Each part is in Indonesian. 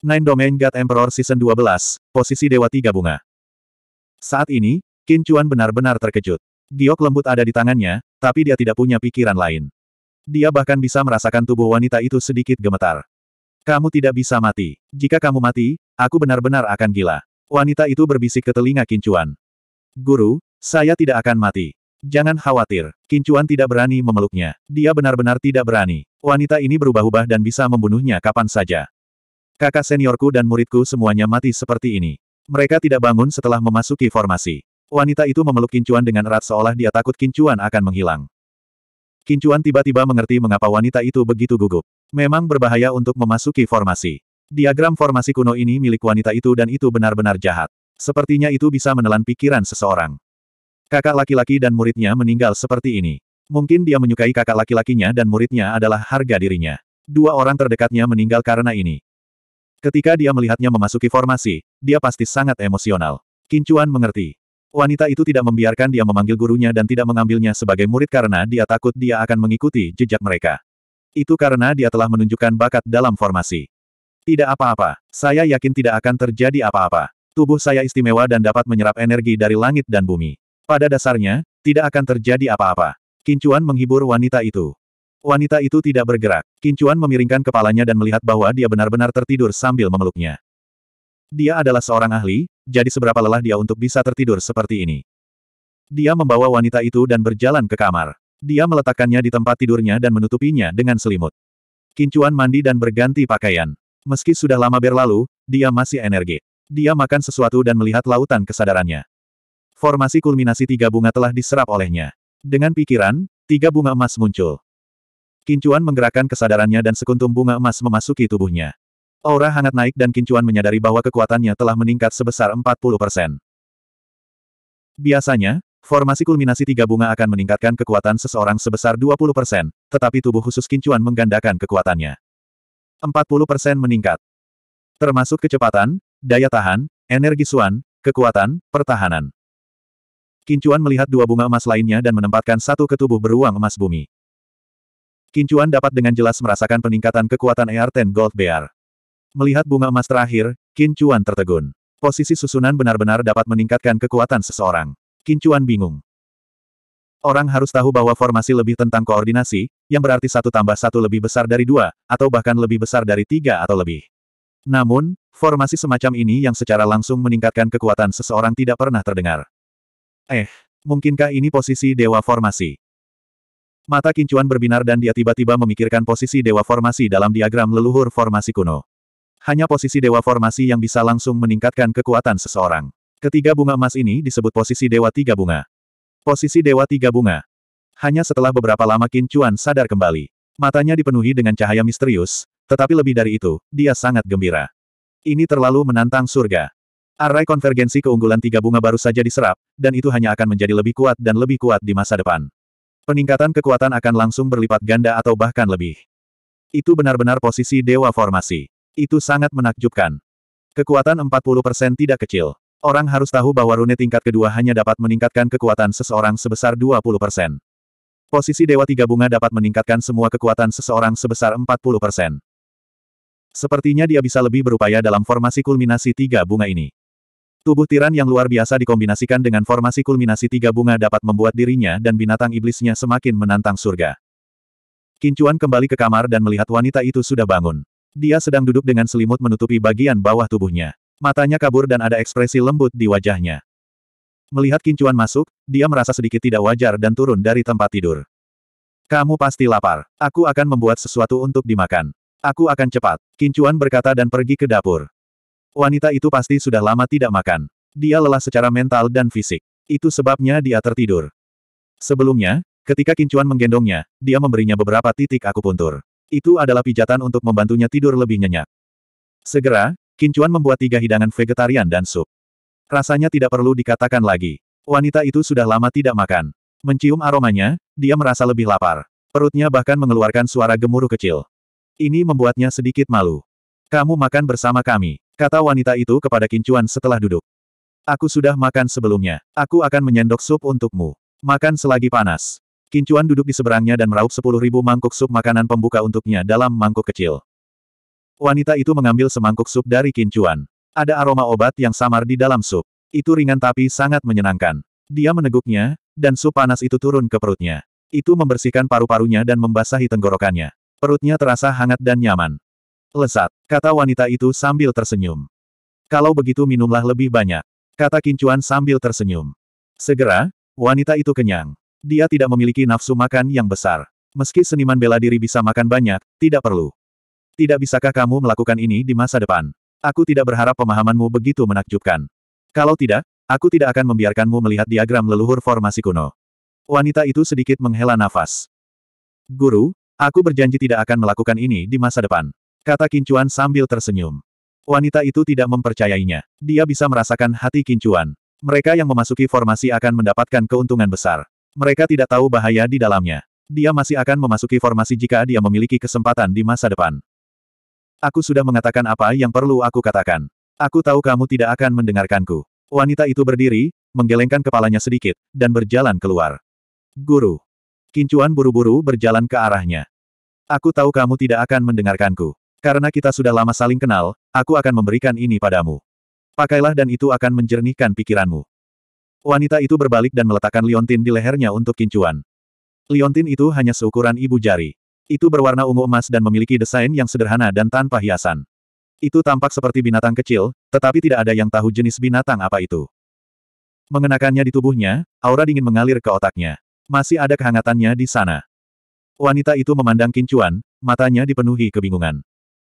Nine Domain God Emperor Season 12, Posisi Dewa Tiga Bunga. Saat ini, Qin Chuan benar-benar terkejut. Giok lembut ada di tangannya, tapi dia tidak punya pikiran lain. Dia bahkan bisa merasakan tubuh wanita itu sedikit gemetar. Kamu tidak bisa mati. Jika kamu mati, aku benar-benar akan gila. Wanita itu berbisik ke telinga Qin Chuan. Guru, saya tidak akan mati. Jangan khawatir, Qin Chuan tidak berani memeluknya. Dia benar-benar tidak berani. Wanita ini berubah-ubah dan bisa membunuhnya kapan saja. Kakak seniorku dan muridku semuanya mati seperti ini. Mereka tidak bangun setelah memasuki formasi. Wanita itu memeluk Kincuan dengan erat seolah dia takut Kincuan akan menghilang. Kincuan tiba-tiba mengerti mengapa wanita itu begitu gugup. Memang berbahaya untuk memasuki formasi. Diagram formasi kuno ini milik wanita itu dan itu benar-benar jahat. Sepertinya itu bisa menelan pikiran seseorang. Kakak laki-laki dan muridnya meninggal seperti ini. Mungkin dia menyukai kakak laki-lakinya dan muridnya adalah harga dirinya. Dua orang terdekatnya meninggal karena ini. Ketika dia melihatnya memasuki formasi, dia pasti sangat emosional. Kincuan mengerti. Wanita itu tidak membiarkan dia memanggil gurunya dan tidak mengambilnya sebagai murid karena dia takut dia akan mengikuti jejak mereka. Itu karena dia telah menunjukkan bakat dalam formasi. Tidak apa-apa, saya yakin tidak akan terjadi apa-apa. Tubuh saya istimewa dan dapat menyerap energi dari langit dan bumi. Pada dasarnya, tidak akan terjadi apa-apa. Kincuan menghibur wanita itu. Wanita itu tidak bergerak. Kincuan memiringkan kepalanya dan melihat bahwa dia benar-benar tertidur sambil memeluknya. Dia adalah seorang ahli, jadi seberapa lelah dia untuk bisa tertidur seperti ini. Dia membawa wanita itu dan berjalan ke kamar. Dia meletakkannya di tempat tidurnya dan menutupinya dengan selimut. Kincuan mandi dan berganti pakaian. Meski sudah lama berlalu, dia masih energi. Dia makan sesuatu dan melihat lautan kesadarannya. Formasi kulminasi tiga bunga telah diserap olehnya. Dengan pikiran, tiga bunga emas muncul. Kincuan menggerakkan kesadarannya dan sekuntum bunga emas memasuki tubuhnya. Aura hangat naik dan Kincuan menyadari bahwa kekuatannya telah meningkat sebesar 40%. Biasanya, formasi kulminasi tiga bunga akan meningkatkan kekuatan seseorang sebesar 20%, tetapi tubuh khusus Kincuan menggandakan kekuatannya. 40% meningkat. Termasuk kecepatan, daya tahan, energi suan, kekuatan, pertahanan. Kincuan melihat dua bunga emas lainnya dan menempatkan satu ke tubuh beruang emas bumi. Kincuan dapat dengan jelas merasakan peningkatan kekuatan Earten Gold Bear. Melihat bunga emas terakhir, Kincuan tertegun. Posisi susunan benar-benar dapat meningkatkan kekuatan seseorang. Kincuan bingung. Orang harus tahu bahwa formasi lebih tentang koordinasi, yang berarti satu tambah satu lebih besar dari dua, atau bahkan lebih besar dari tiga atau lebih. Namun, formasi semacam ini yang secara langsung meningkatkan kekuatan seseorang tidak pernah terdengar. Eh, mungkinkah ini posisi dewa formasi? Mata Kincuan berbinar dan dia tiba-tiba memikirkan posisi dewa formasi dalam diagram leluhur formasi kuno. Hanya posisi dewa formasi yang bisa langsung meningkatkan kekuatan seseorang. Ketiga bunga emas ini disebut posisi dewa tiga bunga. Posisi dewa tiga bunga. Hanya setelah beberapa lama Kincuan sadar kembali. Matanya dipenuhi dengan cahaya misterius, tetapi lebih dari itu, dia sangat gembira. Ini terlalu menantang surga. Arai konvergensi keunggulan tiga bunga baru saja diserap, dan itu hanya akan menjadi lebih kuat dan lebih kuat di masa depan. Peningkatan kekuatan akan langsung berlipat ganda atau bahkan lebih. Itu benar-benar posisi dewa formasi. Itu sangat menakjubkan. Kekuatan 40% tidak kecil. Orang harus tahu bahwa rune tingkat kedua hanya dapat meningkatkan kekuatan seseorang sebesar 20%. Posisi Dewa Tiga Bunga dapat meningkatkan semua kekuatan seseorang sebesar 40%. Sepertinya dia bisa lebih berupaya dalam formasi kulminasi tiga bunga ini. Tubuh tiran yang luar biasa dikombinasikan dengan formasi kulminasi tiga bunga dapat membuat dirinya dan binatang iblisnya semakin menantang surga. Kincuan kembali ke kamar dan melihat wanita itu sudah bangun. Dia sedang duduk dengan selimut menutupi bagian bawah tubuhnya. Matanya kabur dan ada ekspresi lembut di wajahnya. Melihat Kincuan masuk, dia merasa sedikit tidak wajar dan turun dari tempat tidur. Kamu pasti lapar. Aku akan membuat sesuatu untuk dimakan. Aku akan cepat. Kincuan berkata dan pergi ke dapur. Wanita itu pasti sudah lama tidak makan. Dia lelah secara mental dan fisik. Itu sebabnya dia tertidur. Sebelumnya, ketika Kincuan menggendongnya, dia memberinya beberapa titik akupuntur. Itu adalah pijatan untuk membantunya tidur lebih nyenyak. Segera, Kincuan membuat tiga hidangan vegetarian dan sup. Rasanya tidak perlu dikatakan lagi. Wanita itu sudah lama tidak makan. Mencium aromanya, dia merasa lebih lapar. Perutnya bahkan mengeluarkan suara gemuruh kecil. Ini membuatnya sedikit malu. Kamu makan bersama kami. Kata wanita itu kepada Kincuan setelah duduk. Aku sudah makan sebelumnya. Aku akan menyendok sup untukmu. Makan selagi panas. Kincuan duduk di seberangnya dan meraup sepuluh ribu mangkuk sup makanan pembuka untuknya dalam mangkuk kecil. Wanita itu mengambil semangkuk sup dari Kincuan. Ada aroma obat yang samar di dalam sup. Itu ringan tapi sangat menyenangkan. Dia meneguknya, dan sup panas itu turun ke perutnya. Itu membersihkan paru-parunya dan membasahi tenggorokannya. Perutnya terasa hangat dan nyaman. Lesat, kata wanita itu sambil tersenyum. Kalau begitu minumlah lebih banyak, kata Kincuan sambil tersenyum. Segera, wanita itu kenyang. Dia tidak memiliki nafsu makan yang besar. Meski seniman bela diri bisa makan banyak, tidak perlu. Tidak bisakah kamu melakukan ini di masa depan? Aku tidak berharap pemahamanmu begitu menakjubkan. Kalau tidak, aku tidak akan membiarkanmu melihat diagram leluhur formasi kuno. Wanita itu sedikit menghela nafas. Guru, aku berjanji tidak akan melakukan ini di masa depan. Kata Kincuan sambil tersenyum. Wanita itu tidak mempercayainya. Dia bisa merasakan hati Kincuan. Mereka yang memasuki formasi akan mendapatkan keuntungan besar. Mereka tidak tahu bahaya di dalamnya. Dia masih akan memasuki formasi jika dia memiliki kesempatan di masa depan. Aku sudah mengatakan apa yang perlu aku katakan. Aku tahu kamu tidak akan mendengarkanku. Wanita itu berdiri, menggelengkan kepalanya sedikit, dan berjalan keluar. Guru. Kincuan buru-buru berjalan ke arahnya. Aku tahu kamu tidak akan mendengarkanku. Karena kita sudah lama saling kenal, aku akan memberikan ini padamu. Pakailah dan itu akan menjernihkan pikiranmu. Wanita itu berbalik dan meletakkan liontin di lehernya untuk kincuan. Liontin itu hanya seukuran ibu jari. Itu berwarna ungu emas dan memiliki desain yang sederhana dan tanpa hiasan. Itu tampak seperti binatang kecil, tetapi tidak ada yang tahu jenis binatang apa itu. Mengenakannya di tubuhnya, aura dingin mengalir ke otaknya. Masih ada kehangatannya di sana. Wanita itu memandang kincuan, matanya dipenuhi kebingungan.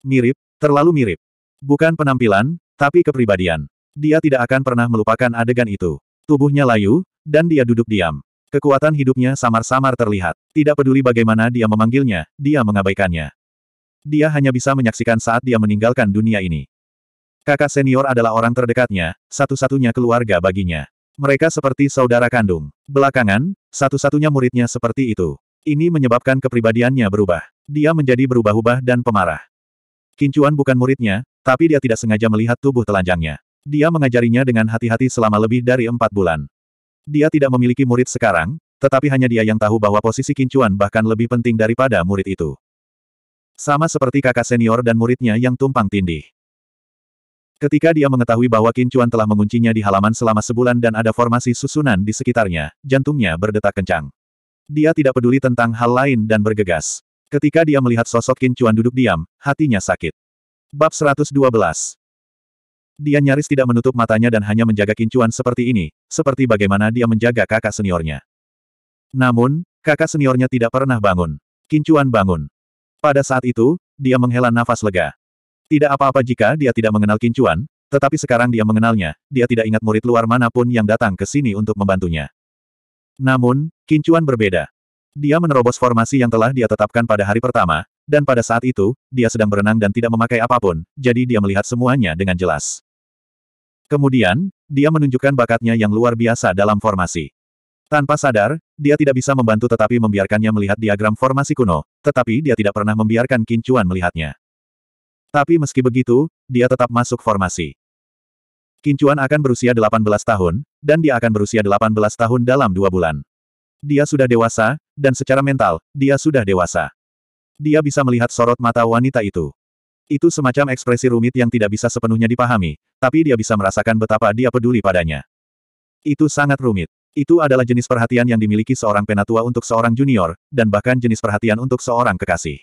Mirip, terlalu mirip. Bukan penampilan, tapi kepribadian. Dia tidak akan pernah melupakan adegan itu. Tubuhnya layu, dan dia duduk diam. Kekuatan hidupnya samar-samar terlihat. Tidak peduli bagaimana dia memanggilnya, dia mengabaikannya. Dia hanya bisa menyaksikan saat dia meninggalkan dunia ini. Kakak senior adalah orang terdekatnya, satu-satunya keluarga baginya. Mereka seperti saudara kandung. Belakangan, satu-satunya muridnya seperti itu. Ini menyebabkan kepribadiannya berubah. Dia menjadi berubah-ubah dan pemarah. Kincuan bukan muridnya, tapi dia tidak sengaja melihat tubuh telanjangnya. Dia mengajarinya dengan hati-hati selama lebih dari empat bulan. Dia tidak memiliki murid sekarang, tetapi hanya dia yang tahu bahwa posisi Kincuan bahkan lebih penting daripada murid itu. Sama seperti kakak senior dan muridnya yang tumpang tindih. Ketika dia mengetahui bahwa Kincuan telah menguncinya di halaman selama sebulan dan ada formasi susunan di sekitarnya, jantungnya berdetak kencang. Dia tidak peduli tentang hal lain dan bergegas. Ketika dia melihat sosok Qin Chuan duduk diam, hatinya sakit. Bab 112 Dia nyaris tidak menutup matanya dan hanya menjaga Qin Chuan seperti ini, seperti bagaimana dia menjaga kakak seniornya. Namun, kakak seniornya tidak pernah bangun. Qin Chuan bangun. Pada saat itu, dia menghela nafas lega. Tidak apa-apa jika dia tidak mengenal Qin Chuan, tetapi sekarang dia mengenalnya, dia tidak ingat murid luar manapun yang datang ke sini untuk membantunya. Namun, Qin Chuan berbeda. Dia menerobos formasi yang telah dia tetapkan pada hari pertama, dan pada saat itu, dia sedang berenang dan tidak memakai apapun, jadi dia melihat semuanya dengan jelas. Kemudian, dia menunjukkan bakatnya yang luar biasa dalam formasi. Tanpa sadar, dia tidak bisa membantu tetapi membiarkannya melihat diagram formasi kuno, tetapi dia tidak pernah membiarkan Kincuan melihatnya. Tapi meski begitu, dia tetap masuk formasi. Kincuan akan berusia 18 tahun, dan dia akan berusia 18 tahun dalam dua bulan. Dia sudah dewasa, dan secara mental, dia sudah dewasa. Dia bisa melihat sorot mata wanita itu. Itu semacam ekspresi rumit yang tidak bisa sepenuhnya dipahami, tapi dia bisa merasakan betapa dia peduli padanya. Itu sangat rumit. Itu adalah jenis perhatian yang dimiliki seorang penatua untuk seorang junior, dan bahkan jenis perhatian untuk seorang kekasih.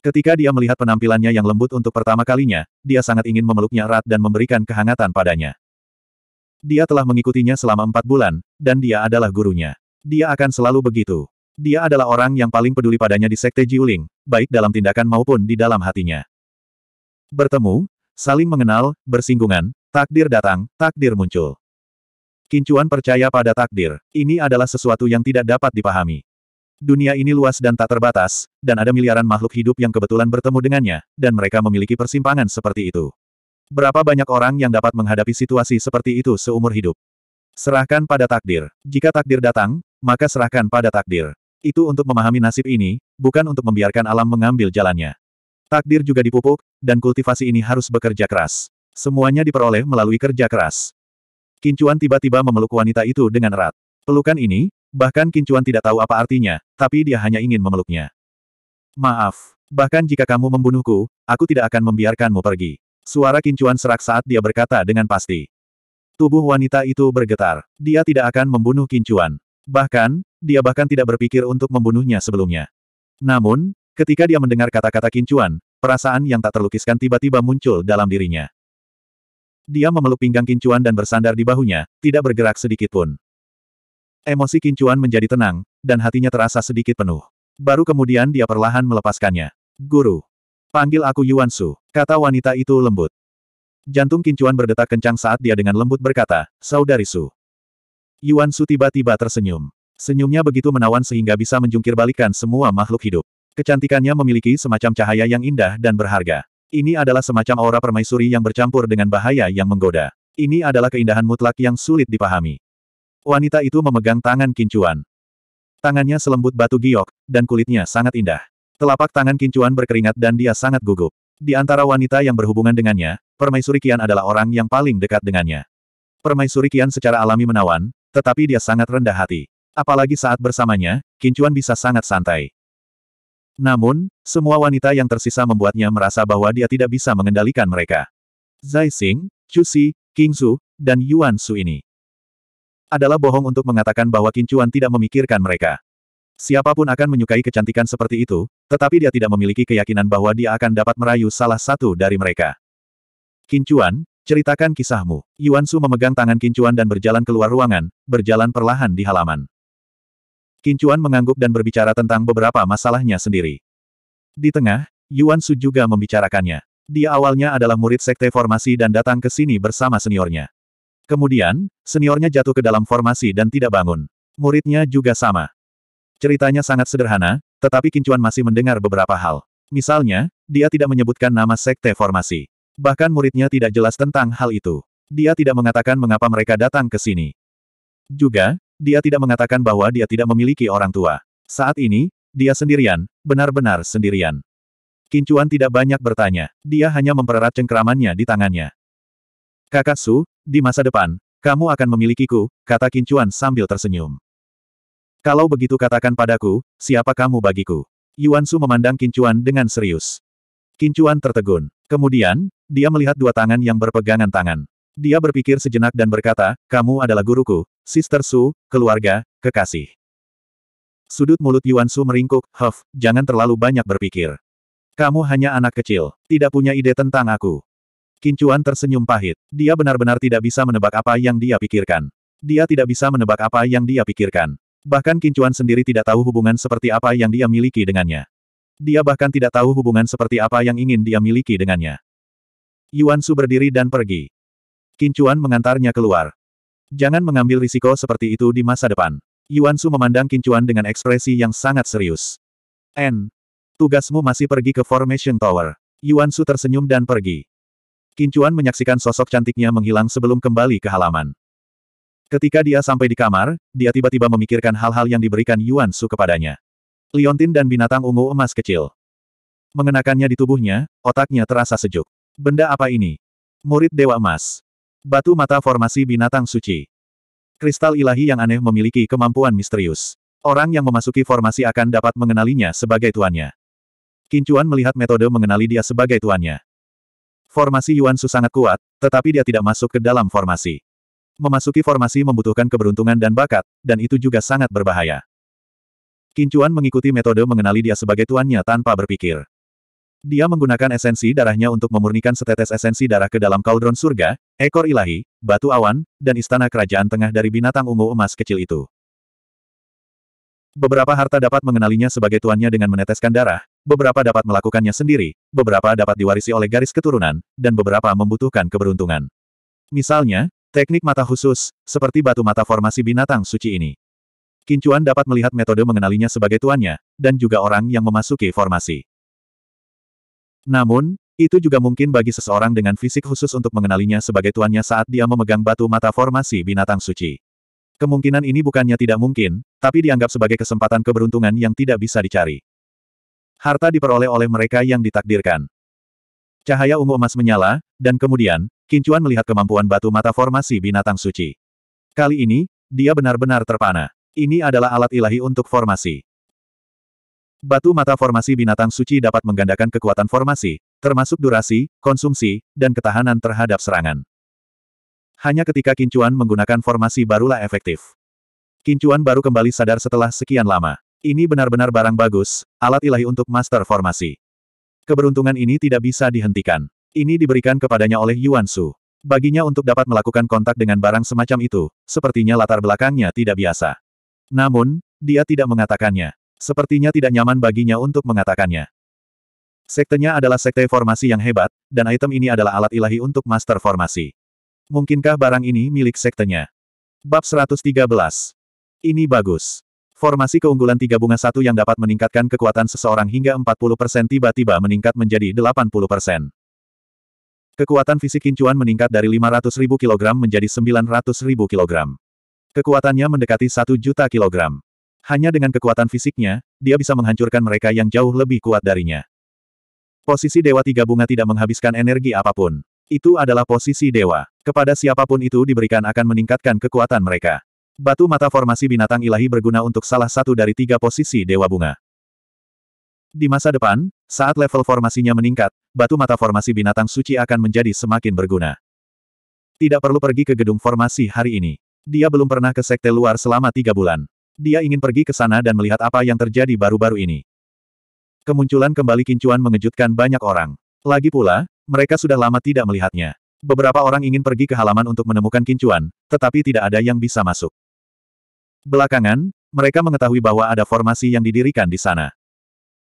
Ketika dia melihat penampilannya yang lembut untuk pertama kalinya, dia sangat ingin memeluknya erat dan memberikan kehangatan padanya. Dia telah mengikutinya selama empat bulan, dan dia adalah gurunya. Dia akan selalu begitu. Dia adalah orang yang paling peduli padanya di Sekte Jiuling, baik dalam tindakan maupun di dalam hatinya. Bertemu, saling mengenal, bersinggungan, takdir datang, takdir muncul. Kincuan percaya pada takdir, ini adalah sesuatu yang tidak dapat dipahami. Dunia ini luas dan tak terbatas, dan ada miliaran makhluk hidup yang kebetulan bertemu dengannya, dan mereka memiliki persimpangan seperti itu. Berapa banyak orang yang dapat menghadapi situasi seperti itu seumur hidup? Serahkan pada takdir. Jika takdir datang, maka serahkan pada takdir. Itu untuk memahami nasib ini, bukan untuk membiarkan alam mengambil jalannya. Takdir juga dipupuk, dan kultivasi ini harus bekerja keras. Semuanya diperoleh melalui kerja keras. Kincuan tiba-tiba memeluk wanita itu dengan erat. Pelukan ini, bahkan Kincuan tidak tahu apa artinya, tapi dia hanya ingin memeluknya. Maaf, bahkan jika kamu membunuhku, aku tidak akan membiarkanmu pergi. Suara Kincuan serak saat dia berkata dengan pasti. Tubuh wanita itu bergetar. Dia tidak akan membunuh Kincuan. Bahkan, dia bahkan tidak berpikir untuk membunuhnya sebelumnya. Namun, ketika dia mendengar kata-kata Kincuan, perasaan yang tak terlukiskan tiba-tiba muncul dalam dirinya. Dia memeluk pinggang Kincuan dan bersandar di bahunya, tidak bergerak sedikit pun. Emosi Kincuan menjadi tenang, dan hatinya terasa sedikit penuh. Baru kemudian dia perlahan melepaskannya. Guru. Panggil aku Yuan Su, kata wanita itu lembut. Jantung Kincuan berdetak kencang saat dia dengan lembut berkata, Saudari Su. Yuan Su tiba-tiba tersenyum. Senyumnya begitu menawan sehingga bisa menjungkir semua makhluk hidup. Kecantikannya memiliki semacam cahaya yang indah dan berharga. Ini adalah semacam aura permaisuri yang bercampur dengan bahaya yang menggoda. Ini adalah keindahan mutlak yang sulit dipahami. Wanita itu memegang tangan Kincuan. Tangannya selembut batu giok, dan kulitnya sangat indah. Telapak tangan Kincuan berkeringat dan dia sangat gugup. Di antara wanita yang berhubungan dengannya, Permaisuri Kian adalah orang yang paling dekat dengannya. Permaisuri Kian secara alami menawan, tetapi dia sangat rendah hati. Apalagi saat bersamanya, Kincuan bisa sangat santai. Namun, semua wanita yang tersisa membuatnya merasa bahwa dia tidak bisa mengendalikan mereka. Zai Xing, Chu Xi, King Zhu, dan Yuan Su ini adalah bohong untuk mengatakan bahwa Kincuan tidak memikirkan mereka. Siapapun akan menyukai kecantikan seperti itu, tetapi dia tidak memiliki keyakinan bahwa dia akan dapat merayu salah satu dari mereka. Kincuan, Ceritakan kisahmu. Yuan Su memegang tangan Kincuan dan berjalan keluar ruangan, berjalan perlahan di halaman. Kincuan mengangguk dan berbicara tentang beberapa masalahnya sendiri. Di tengah, Yuan Su juga membicarakannya. Dia awalnya adalah murid sekte formasi dan datang ke sini bersama seniornya. Kemudian, seniornya jatuh ke dalam formasi dan tidak bangun. Muridnya juga sama. Ceritanya sangat sederhana, tetapi Kincuan masih mendengar beberapa hal. Misalnya, dia tidak menyebutkan nama sekte formasi. Bahkan muridnya tidak jelas tentang hal itu. Dia tidak mengatakan mengapa mereka datang ke sini. Juga, dia tidak mengatakan bahwa dia tidak memiliki orang tua. Saat ini, dia sendirian, benar-benar sendirian. Kincuan tidak banyak bertanya. Dia hanya mempererat cengkeramannya di tangannya. Kakak Su, di masa depan, kamu akan memilikiku, kata Kincuan sambil tersenyum. Kalau begitu katakan padaku, siapa kamu bagiku? Yuan Su memandang Kincuan dengan serius. Kincuan tertegun. Kemudian, dia melihat dua tangan yang berpegangan tangan. Dia berpikir sejenak dan berkata, kamu adalah guruku, Sister Su, keluarga, kekasih. Sudut mulut Yuan Su meringkuk, Huff, jangan terlalu banyak berpikir. Kamu hanya anak kecil, tidak punya ide tentang aku. Kincuan tersenyum pahit. Dia benar-benar tidak bisa menebak apa yang dia pikirkan. Dia tidak bisa menebak apa yang dia pikirkan. Bahkan Kincuan sendiri tidak tahu hubungan seperti apa yang dia miliki dengannya. Dia bahkan tidak tahu hubungan seperti apa yang ingin dia miliki dengannya. Yuan Su berdiri dan pergi. Kincuan mengantarnya keluar. Jangan mengambil risiko seperti itu di masa depan. Yuan Su memandang Kincuan dengan ekspresi yang sangat serius. N. Tugasmu masih pergi ke Formation Tower. Yuan Su tersenyum dan pergi. Kincuan menyaksikan sosok cantiknya menghilang sebelum kembali ke halaman. Ketika dia sampai di kamar, dia tiba-tiba memikirkan hal-hal yang diberikan Yuan Su kepadanya. Liontin dan binatang ungu emas kecil. Mengenakannya di tubuhnya, otaknya terasa sejuk. Benda apa ini? Murid Dewa Emas. Batu mata formasi binatang suci. Kristal ilahi yang aneh memiliki kemampuan misterius. Orang yang memasuki formasi akan dapat mengenalinya sebagai tuannya. Kincuan melihat metode mengenali dia sebagai tuannya. Formasi Yuan Su sangat kuat, tetapi dia tidak masuk ke dalam formasi. Memasuki formasi membutuhkan keberuntungan dan bakat, dan itu juga sangat berbahaya. Kincuan mengikuti metode mengenali dia sebagai tuannya tanpa berpikir. Dia menggunakan esensi darahnya untuk memurnikan setetes esensi darah ke dalam kaldron surga, ekor ilahi, batu awan, dan istana kerajaan tengah dari binatang ungu emas kecil itu. Beberapa harta dapat mengenalinya sebagai tuannya dengan meneteskan darah, beberapa dapat melakukannya sendiri, beberapa dapat diwarisi oleh garis keturunan, dan beberapa membutuhkan keberuntungan. Misalnya, teknik mata khusus, seperti batu mata formasi binatang suci ini. Kincuan dapat melihat metode mengenalinya sebagai tuannya, dan juga orang yang memasuki formasi. Namun, itu juga mungkin bagi seseorang dengan fisik khusus untuk mengenalinya sebagai tuannya saat dia memegang batu mata formasi binatang suci. Kemungkinan ini bukannya tidak mungkin, tapi dianggap sebagai kesempatan keberuntungan yang tidak bisa dicari. Harta diperoleh oleh mereka yang ditakdirkan. Cahaya ungu emas menyala, dan kemudian, Kincuan melihat kemampuan batu mata formasi binatang suci. Kali ini, dia benar-benar terpana. Ini adalah alat ilahi untuk formasi. Batu mata formasi binatang suci dapat menggandakan kekuatan formasi, termasuk durasi, konsumsi, dan ketahanan terhadap serangan. Hanya ketika Kincuan menggunakan formasi barulah efektif. Kincuan baru kembali sadar setelah sekian lama. Ini benar-benar barang bagus, alat ilahi untuk master formasi. Keberuntungan ini tidak bisa dihentikan. Ini diberikan kepadanya oleh Yuan Su. Baginya untuk dapat melakukan kontak dengan barang semacam itu, sepertinya latar belakangnya tidak biasa. Namun, dia tidak mengatakannya. Sepertinya tidak nyaman baginya untuk mengatakannya. Sektenya adalah sekte formasi yang hebat, dan item ini adalah alat ilahi untuk master formasi. Mungkinkah barang ini milik sektenya? Bab 113. Ini bagus. Formasi keunggulan tiga bunga satu yang dapat meningkatkan kekuatan seseorang hingga 40% tiba-tiba meningkat menjadi 80%. Kekuatan fisik Kincuan meningkat dari 500.000 kg menjadi 900.000 kg. Kekuatannya mendekati 1 juta kilogram. Hanya dengan kekuatan fisiknya, dia bisa menghancurkan mereka yang jauh lebih kuat darinya. Posisi Dewa Tiga Bunga tidak menghabiskan energi apapun. Itu adalah posisi Dewa. Kepada siapapun itu diberikan akan meningkatkan kekuatan mereka. Batu mata formasi binatang ilahi berguna untuk salah satu dari tiga posisi Dewa Bunga. Di masa depan, saat level formasinya meningkat, batu mata formasi binatang suci akan menjadi semakin berguna. Tidak perlu pergi ke gedung formasi hari ini. Dia belum pernah ke sekte luar selama tiga bulan. Dia ingin pergi ke sana dan melihat apa yang terjadi baru-baru ini. Kemunculan kembali Kincuan mengejutkan banyak orang. Lagi pula, mereka sudah lama tidak melihatnya. Beberapa orang ingin pergi ke halaman untuk menemukan Kincuan, tetapi tidak ada yang bisa masuk. Belakangan, mereka mengetahui bahwa ada formasi yang didirikan di sana.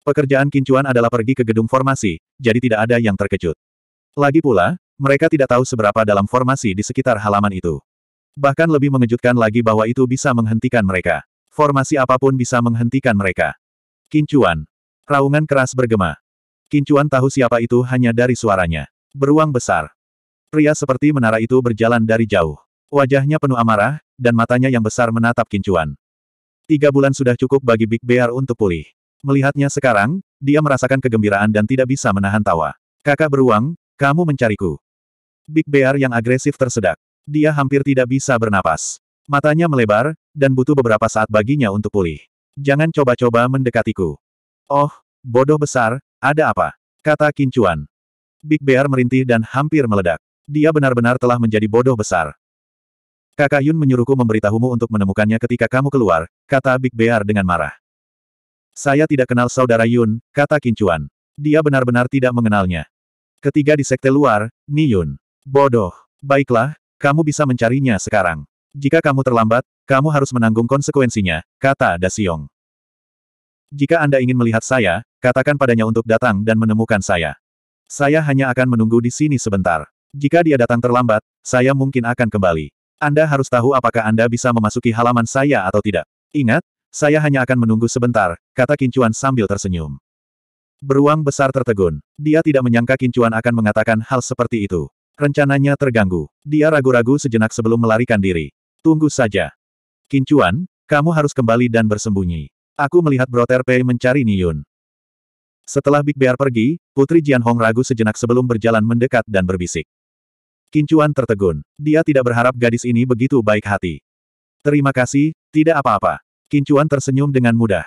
Pekerjaan Kincuan adalah pergi ke gedung formasi, jadi tidak ada yang terkejut. Lagi pula, mereka tidak tahu seberapa dalam formasi di sekitar halaman itu. Bahkan lebih mengejutkan lagi bahwa itu bisa menghentikan mereka. Formasi apapun bisa menghentikan mereka. Kincuan. Raungan keras bergema. Kincuan tahu siapa itu hanya dari suaranya. Beruang besar. Pria seperti menara itu berjalan dari jauh. Wajahnya penuh amarah, dan matanya yang besar menatap Kincuan. Tiga bulan sudah cukup bagi Big Bear untuk pulih. Melihatnya sekarang, dia merasakan kegembiraan dan tidak bisa menahan tawa. Kakak beruang, kamu mencariku. Big Bear yang agresif tersedak. Dia hampir tidak bisa bernapas. Matanya melebar, dan butuh beberapa saat baginya untuk pulih. Jangan coba-coba mendekatiku. Oh, bodoh besar, ada apa? Kata Kincuan. Big Bear merintih dan hampir meledak. Dia benar-benar telah menjadi bodoh besar. Kakak Yun menyuruhku memberitahumu untuk menemukannya ketika kamu keluar, kata Big Bear dengan marah. Saya tidak kenal saudara Yun, kata Kincuan. Dia benar-benar tidak mengenalnya. Ketiga di sekte luar, Ni Yun. Bodoh. Baiklah, kamu bisa mencarinya sekarang. Jika kamu terlambat, kamu harus menanggung konsekuensinya, kata Dasiong. Jika Anda ingin melihat saya, katakan padanya untuk datang dan menemukan saya. Saya hanya akan menunggu di sini sebentar. Jika dia datang terlambat, saya mungkin akan kembali. Anda harus tahu apakah Anda bisa memasuki halaman saya atau tidak. Ingat, saya hanya akan menunggu sebentar, kata Kincuan sambil tersenyum. Beruang besar tertegun. Dia tidak menyangka Kincuan akan mengatakan hal seperti itu. Rencananya terganggu. Dia ragu-ragu sejenak sebelum melarikan diri. Tunggu saja. Kincuan, kamu harus kembali dan bersembunyi. Aku melihat Bro Pei mencari Niyun. Setelah Big Bear pergi, Putri Jianhong ragu sejenak sebelum berjalan mendekat dan berbisik. Kincuan tertegun. Dia tidak berharap gadis ini begitu baik hati. Terima kasih, tidak apa-apa. Kincuan tersenyum dengan mudah.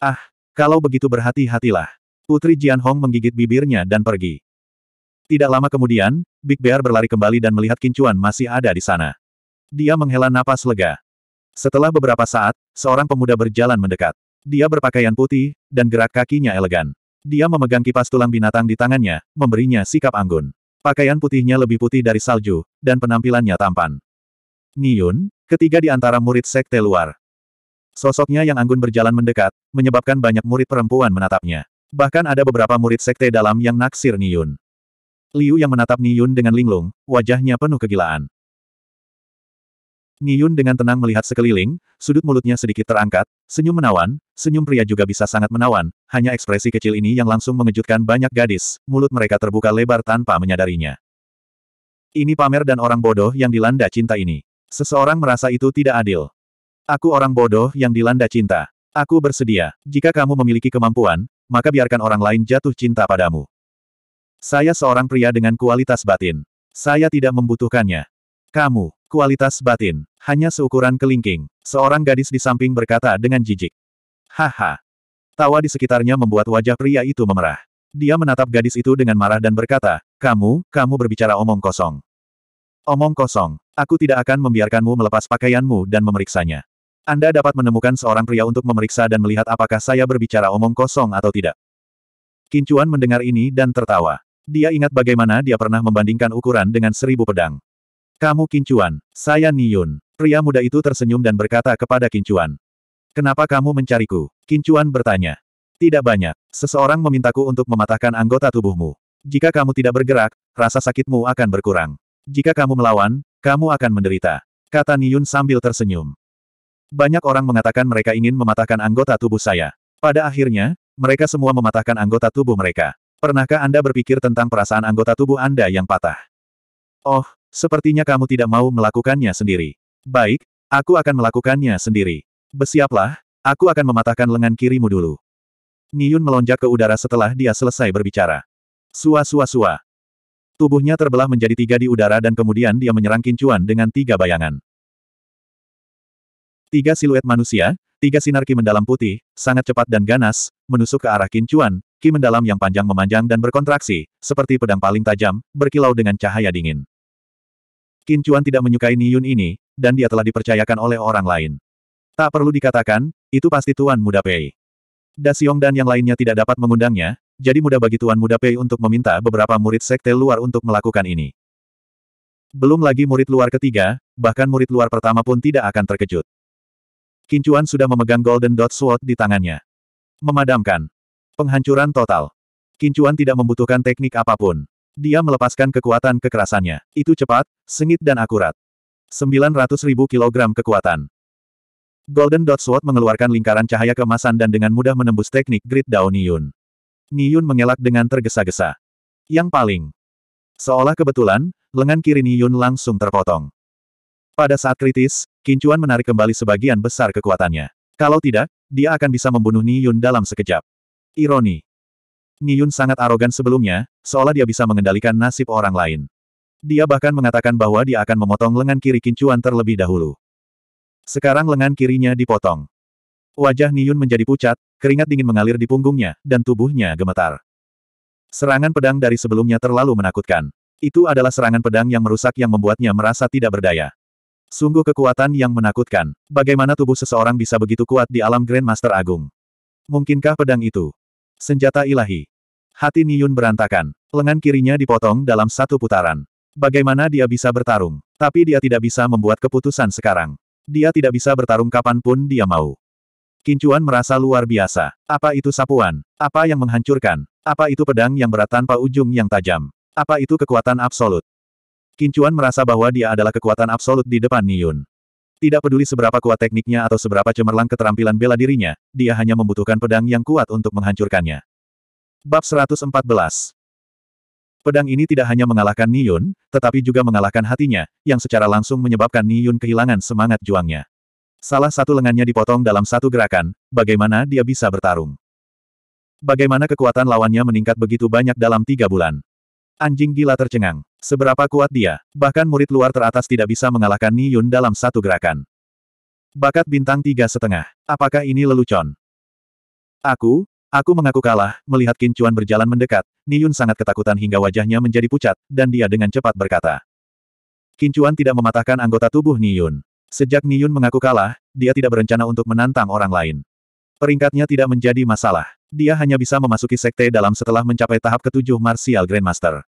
Ah, kalau begitu berhati-hatilah. Putri Jianhong menggigit bibirnya dan pergi. Tidak lama kemudian, Big Bear berlari kembali dan melihat Kincuan masih ada di sana. Dia menghela napas lega. Setelah beberapa saat, seorang pemuda berjalan mendekat. Dia berpakaian putih, dan gerak kakinya elegan. Dia memegang kipas tulang binatang di tangannya, memberinya sikap anggun. Pakaian putihnya lebih putih dari salju, dan penampilannya tampan. Niyun, ketiga di antara murid sekte luar. Sosoknya yang anggun berjalan mendekat, menyebabkan banyak murid perempuan menatapnya. Bahkan ada beberapa murid sekte dalam yang naksir Niyun. Liu yang menatap Niyun dengan linglung, wajahnya penuh kegilaan. Niyun dengan tenang melihat sekeliling, sudut mulutnya sedikit terangkat, senyum menawan, senyum pria juga bisa sangat menawan, hanya ekspresi kecil ini yang langsung mengejutkan banyak gadis, mulut mereka terbuka lebar tanpa menyadarinya. Ini pamer dan orang bodoh yang dilanda cinta ini. Seseorang merasa itu tidak adil. Aku orang bodoh yang dilanda cinta. Aku bersedia, jika kamu memiliki kemampuan, maka biarkan orang lain jatuh cinta padamu. Saya seorang pria dengan kualitas batin. Saya tidak membutuhkannya. Kamu. Kualitas batin. Hanya seukuran kelingking. Seorang gadis di samping berkata dengan jijik. Haha. Tawa di sekitarnya membuat wajah pria itu memerah. Dia menatap gadis itu dengan marah dan berkata, Kamu, kamu berbicara omong kosong. Omong kosong. Aku tidak akan membiarkanmu melepas pakaianmu dan memeriksanya. Anda dapat menemukan seorang pria untuk memeriksa dan melihat apakah saya berbicara omong kosong atau tidak. Kincuan mendengar ini dan tertawa. Dia ingat bagaimana dia pernah membandingkan ukuran dengan seribu pedang. Kamu Kincuan, saya Niyun. Pria muda itu tersenyum dan berkata kepada Kincuan. Kenapa kamu mencariku? Kincuan bertanya. Tidak banyak. Seseorang memintaku untuk mematahkan anggota tubuhmu. Jika kamu tidak bergerak, rasa sakitmu akan berkurang. Jika kamu melawan, kamu akan menderita. Kata Niyun sambil tersenyum. Banyak orang mengatakan mereka ingin mematahkan anggota tubuh saya. Pada akhirnya, mereka semua mematahkan anggota tubuh mereka. Pernahkah Anda berpikir tentang perasaan anggota tubuh Anda yang patah? Oh, Sepertinya kamu tidak mau melakukannya sendiri. Baik, aku akan melakukannya sendiri. Bersiaplah, aku akan mematahkan lengan kirimu dulu. Niyun melonjak ke udara setelah dia selesai berbicara. Sua sua sua. Tubuhnya terbelah menjadi tiga di udara dan kemudian dia menyerang Kincuan dengan tiga bayangan. Tiga siluet manusia, Tiga sinar Ki mendalam putih, sangat cepat dan ganas, menusuk ke arah Kincuan, Ki mendalam yang panjang memanjang dan berkontraksi, seperti pedang paling tajam, berkilau dengan cahaya dingin. Qin Chuan tidak menyukai Niyun ini, dan dia telah dipercayakan oleh orang lain. Tak perlu dikatakan, itu pasti Tuan Muda Pei. Da Xiong dan yang lainnya tidak dapat mengundangnya, jadi mudah bagi Tuan Muda Pei untuk meminta beberapa murid sekte luar untuk melakukan ini. Belum lagi murid luar ketiga, bahkan murid luar pertama pun tidak akan terkejut. Kincuan sudah memegang Golden Dot Sword di tangannya. Memadamkan. Penghancuran total. Kincuan tidak membutuhkan teknik apapun. Dia melepaskan kekuatan kekerasannya. Itu cepat, sengit dan akurat. 900 ribu kilogram kekuatan. Golden Dot Sword mengeluarkan lingkaran cahaya kemasan dan dengan mudah menembus teknik grid Dao Niyun. Niyun mengelak dengan tergesa-gesa. Yang paling. Seolah kebetulan, lengan kiri Niyun langsung terpotong. Pada saat kritis, Kincuan menarik kembali sebagian besar kekuatannya. Kalau tidak, dia akan bisa membunuh Niyun dalam sekejap. Ironi. Niyun sangat arogan sebelumnya, seolah dia bisa mengendalikan nasib orang lain. Dia bahkan mengatakan bahwa dia akan memotong lengan kiri Kincuan terlebih dahulu. Sekarang lengan kirinya dipotong. Wajah Niyun menjadi pucat, keringat dingin mengalir di punggungnya, dan tubuhnya gemetar. Serangan pedang dari sebelumnya terlalu menakutkan. Itu adalah serangan pedang yang merusak yang membuatnya merasa tidak berdaya. Sungguh kekuatan yang menakutkan. Bagaimana tubuh seseorang bisa begitu kuat di alam Grandmaster Agung? Mungkinkah pedang itu? Senjata ilahi. Hati Niyun berantakan. Lengan kirinya dipotong dalam satu putaran. Bagaimana dia bisa bertarung? Tapi dia tidak bisa membuat keputusan sekarang. Dia tidak bisa bertarung kapanpun dia mau. Kincuan merasa luar biasa. Apa itu sapuan? Apa yang menghancurkan? Apa itu pedang yang berat tanpa ujung yang tajam? Apa itu kekuatan absolut? Kincuan merasa bahwa dia adalah kekuatan absolut di depan Niyun. Tidak peduli seberapa kuat tekniknya atau seberapa cemerlang keterampilan bela dirinya, dia hanya membutuhkan pedang yang kuat untuk menghancurkannya. Bab 114 Pedang ini tidak hanya mengalahkan Niyun, tetapi juga mengalahkan hatinya, yang secara langsung menyebabkan Niyun kehilangan semangat juangnya. Salah satu lengannya dipotong dalam satu gerakan, bagaimana dia bisa bertarung. Bagaimana kekuatan lawannya meningkat begitu banyak dalam tiga bulan. Anjing gila tercengang. Seberapa kuat dia, bahkan murid luar teratas tidak bisa mengalahkan Niyun dalam satu gerakan. Bakat bintang tiga setengah. Apakah ini lelucon? Aku, Aku mengaku kalah, melihat Kincuan berjalan mendekat, Niyun sangat ketakutan hingga wajahnya menjadi pucat, dan dia dengan cepat berkata. Kincuan tidak mematahkan anggota tubuh Niyun. Sejak Niyun mengaku kalah, dia tidak berencana untuk menantang orang lain. Peringkatnya tidak menjadi masalah. Dia hanya bisa memasuki sekte dalam setelah mencapai tahap ketujuh Martial Grandmaster.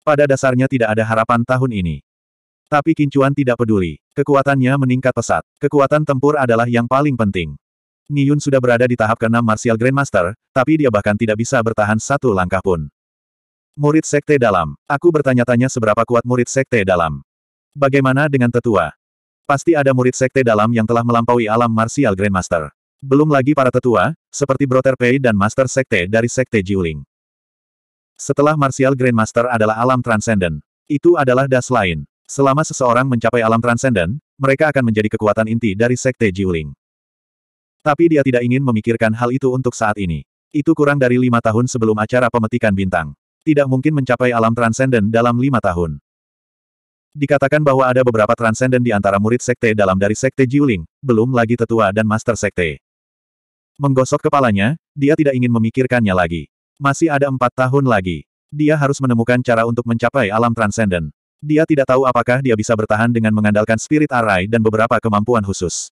Pada dasarnya tidak ada harapan tahun ini. Tapi Kincuan tidak peduli. Kekuatannya meningkat pesat. Kekuatan tempur adalah yang paling penting. Niyun sudah berada di tahap keenam Martial Grandmaster, tapi dia bahkan tidak bisa bertahan satu langkah pun. Murid Sekte Dalam. Aku bertanya-tanya seberapa kuat murid Sekte Dalam. Bagaimana dengan tetua? Pasti ada murid Sekte Dalam yang telah melampaui alam Martial Grandmaster. Belum lagi para tetua, seperti Brother Pei dan Master Sekte dari Sekte Jiuling. Setelah Martial Grandmaster adalah alam Transcendent, Itu adalah das lain. Selama seseorang mencapai alam Transcendent, mereka akan menjadi kekuatan inti dari Sekte Jiuling. Tapi dia tidak ingin memikirkan hal itu untuk saat ini. Itu kurang dari lima tahun sebelum acara pemetikan bintang. Tidak mungkin mencapai alam transenden dalam lima tahun. Dikatakan bahwa ada beberapa transenden di antara murid sekte dalam dari sekte Jiuling, belum lagi tetua dan master sekte. Menggosok kepalanya, dia tidak ingin memikirkannya lagi. Masih ada empat tahun lagi. Dia harus menemukan cara untuk mencapai alam transenden. Dia tidak tahu apakah dia bisa bertahan dengan mengandalkan spirit array dan beberapa kemampuan khusus.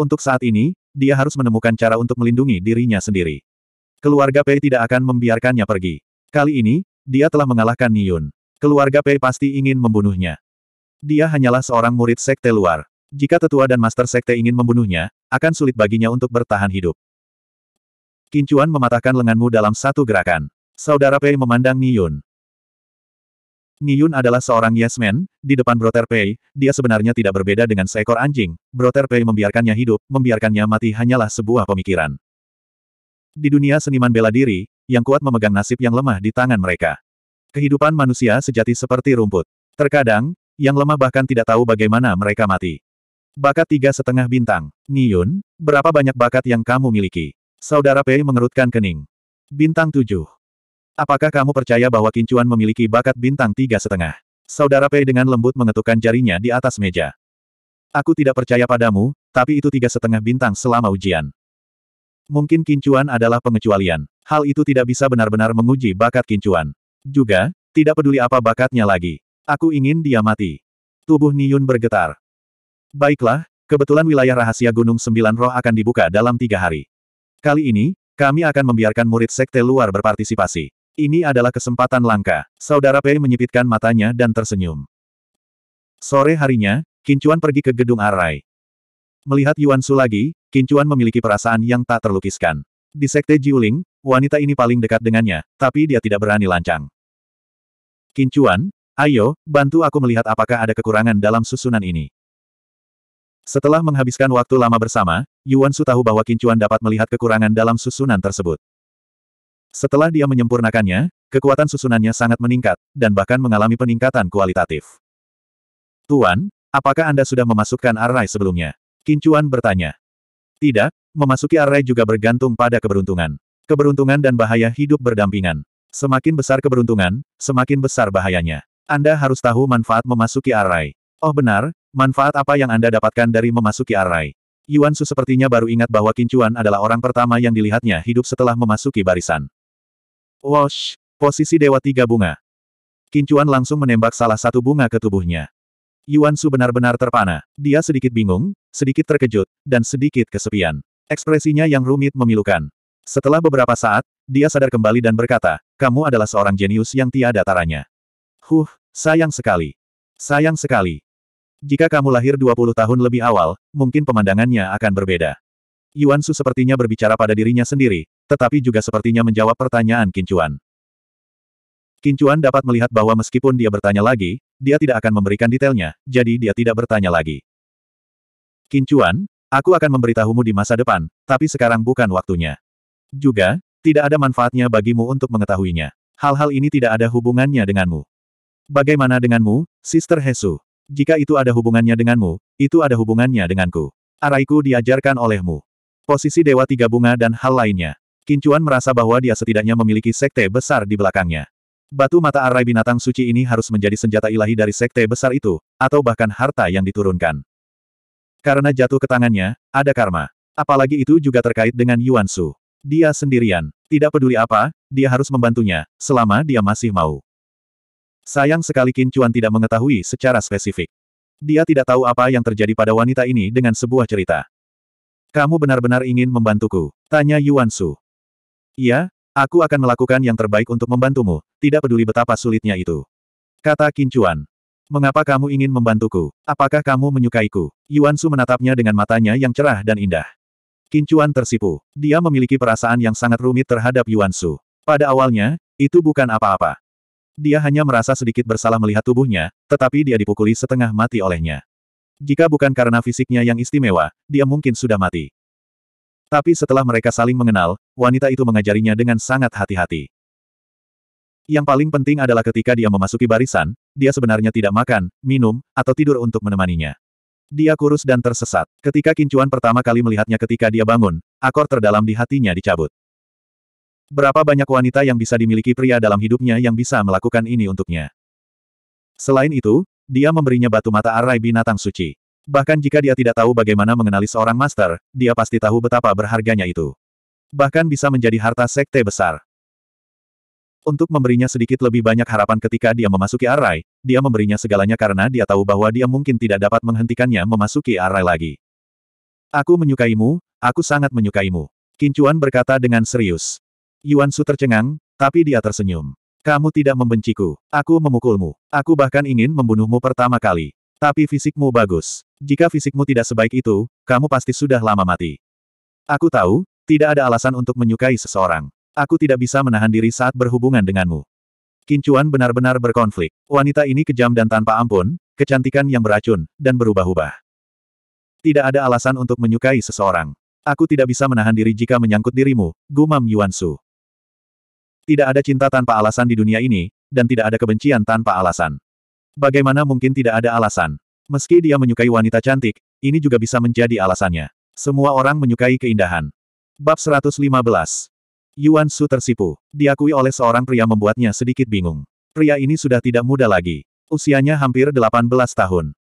Untuk saat ini, dia harus menemukan cara untuk melindungi dirinya sendiri. Keluarga Pei tidak akan membiarkannya pergi. Kali ini, dia telah mengalahkan Niyun. Keluarga Pei pasti ingin membunuhnya. Dia hanyalah seorang murid sekte luar. Jika tetua dan master sekte ingin membunuhnya, akan sulit baginya untuk bertahan hidup. Kincuan mematahkan lenganmu dalam satu gerakan. Saudara Pei memandang Niyun. Niyun adalah seorang yesman. di depan Brother Pei, dia sebenarnya tidak berbeda dengan seekor anjing, Brother Pei membiarkannya hidup, membiarkannya mati hanyalah sebuah pemikiran. Di dunia seniman bela diri, yang kuat memegang nasib yang lemah di tangan mereka. Kehidupan manusia sejati seperti rumput. Terkadang, yang lemah bahkan tidak tahu bagaimana mereka mati. Bakat tiga setengah bintang. Niyun, berapa banyak bakat yang kamu miliki? Saudara Pei mengerutkan kening. Bintang tujuh. Apakah kamu percaya bahwa Kincuan memiliki bakat bintang tiga setengah? Saudara Pei dengan lembut mengetukkan jarinya di atas meja. Aku tidak percaya padamu, tapi itu tiga setengah bintang selama ujian. Mungkin Kincuan adalah pengecualian. Hal itu tidak bisa benar-benar menguji bakat Kincuan. Juga, tidak peduli apa bakatnya lagi. Aku ingin dia mati. Tubuh Niyun bergetar. Baiklah, kebetulan wilayah rahasia Gunung Sembilan Roh akan dibuka dalam tiga hari. Kali ini, kami akan membiarkan murid sekte luar berpartisipasi. Ini adalah kesempatan langka. Saudara Pei menyipitkan matanya dan tersenyum. Sore harinya, Kincuan pergi ke gedung Arai. Melihat Yuan Su lagi, Kincuan memiliki perasaan yang tak terlukiskan. Di sekte Jiuling, wanita ini paling dekat dengannya, tapi dia tidak berani lancang. Kincuan, ayo, bantu aku melihat apakah ada kekurangan dalam susunan ini. Setelah menghabiskan waktu lama bersama, Yuan Su tahu bahwa Kincuan dapat melihat kekurangan dalam susunan tersebut. Setelah dia menyempurnakannya, kekuatan susunannya sangat meningkat, dan bahkan mengalami peningkatan kualitatif. Tuan, apakah Anda sudah memasukkan array sebelumnya? Kincuan bertanya. Tidak, memasuki array juga bergantung pada keberuntungan. Keberuntungan dan bahaya hidup berdampingan. Semakin besar keberuntungan, semakin besar bahayanya. Anda harus tahu manfaat memasuki array. Oh benar, manfaat apa yang Anda dapatkan dari memasuki array? Yuan Su sepertinya baru ingat bahwa Kincuan adalah orang pertama yang dilihatnya hidup setelah memasuki barisan. Wash! Posisi Dewa Tiga Bunga. Kincuan langsung menembak salah satu bunga ke tubuhnya. Yuan Su benar-benar terpana. Dia sedikit bingung, sedikit terkejut, dan sedikit kesepian. Ekspresinya yang rumit memilukan. Setelah beberapa saat, dia sadar kembali dan berkata, kamu adalah seorang jenius yang tiada taranya. Huh, sayang sekali. Sayang sekali. Jika kamu lahir 20 tahun lebih awal, mungkin pemandangannya akan berbeda. Yuan Su sepertinya berbicara pada dirinya sendiri, tetapi juga sepertinya menjawab pertanyaan Kincuan. Kincuan dapat melihat bahwa meskipun dia bertanya lagi, dia tidak akan memberikan detailnya, jadi dia tidak bertanya lagi. Kincuan, aku akan memberitahumu di masa depan, tapi sekarang bukan waktunya. Juga, tidak ada manfaatnya bagimu untuk mengetahuinya. Hal-hal ini tidak ada hubungannya denganmu. Bagaimana denganmu, Sister Hesu? Jika itu ada hubungannya denganmu, itu ada hubungannya denganku. Araiku diajarkan olehmu. Posisi Dewa Tiga Bunga dan hal lainnya. Kincuan merasa bahwa dia setidaknya memiliki sekte besar di belakangnya. Batu mata arai binatang suci ini harus menjadi senjata ilahi dari sekte besar itu, atau bahkan harta yang diturunkan. Karena jatuh ke tangannya, ada karma. Apalagi itu juga terkait dengan Yuan Su. Dia sendirian. Tidak peduli apa, dia harus membantunya, selama dia masih mau. Sayang sekali Qin Chuan tidak mengetahui secara spesifik. Dia tidak tahu apa yang terjadi pada wanita ini dengan sebuah cerita. Kamu benar-benar ingin membantuku? Tanya Yuan Su. Iya, aku akan melakukan yang terbaik untuk membantumu, tidak peduli betapa sulitnya itu. Kata Kincuan. Mengapa kamu ingin membantuku? Apakah kamu menyukaiku? Yuan Su menatapnya dengan matanya yang cerah dan indah. Kincuan tersipu. Dia memiliki perasaan yang sangat rumit terhadap Yuan Su. Pada awalnya, itu bukan apa-apa. Dia hanya merasa sedikit bersalah melihat tubuhnya, tetapi dia dipukuli setengah mati olehnya. Jika bukan karena fisiknya yang istimewa, dia mungkin sudah mati. Tapi setelah mereka saling mengenal, wanita itu mengajarinya dengan sangat hati-hati. Yang paling penting adalah ketika dia memasuki barisan, dia sebenarnya tidak makan, minum, atau tidur untuk menemaninya. Dia kurus dan tersesat. Ketika Kincuan pertama kali melihatnya ketika dia bangun, akor terdalam di hatinya dicabut. Berapa banyak wanita yang bisa dimiliki pria dalam hidupnya yang bisa melakukan ini untuknya? Selain itu, dia memberinya batu mata arai binatang suci. Bahkan jika dia tidak tahu bagaimana mengenali seorang master, dia pasti tahu betapa berharganya itu. Bahkan bisa menjadi harta sekte besar. Untuk memberinya sedikit lebih banyak harapan ketika dia memasuki arai, dia memberinya segalanya karena dia tahu bahwa dia mungkin tidak dapat menghentikannya memasuki arai lagi. Aku menyukaimu, aku sangat menyukaimu. Kincuan berkata dengan serius. Yuan Su tercengang, tapi dia tersenyum. Kamu tidak membenciku. Aku memukulmu. Aku bahkan ingin membunuhmu pertama kali. Tapi fisikmu bagus. Jika fisikmu tidak sebaik itu, kamu pasti sudah lama mati. Aku tahu, tidak ada alasan untuk menyukai seseorang. Aku tidak bisa menahan diri saat berhubungan denganmu. Kincuan benar-benar berkonflik. Wanita ini kejam dan tanpa ampun, kecantikan yang beracun, dan berubah-ubah. Tidak ada alasan untuk menyukai seseorang. Aku tidak bisa menahan diri jika menyangkut dirimu, gumam Yuan Su. Tidak ada cinta tanpa alasan di dunia ini, dan tidak ada kebencian tanpa alasan. Bagaimana mungkin tidak ada alasan? Meski dia menyukai wanita cantik, ini juga bisa menjadi alasannya. Semua orang menyukai keindahan. Bab 115 Yuan Su tersipu. Diakui oleh seorang pria membuatnya sedikit bingung. Pria ini sudah tidak muda lagi. Usianya hampir 18 tahun.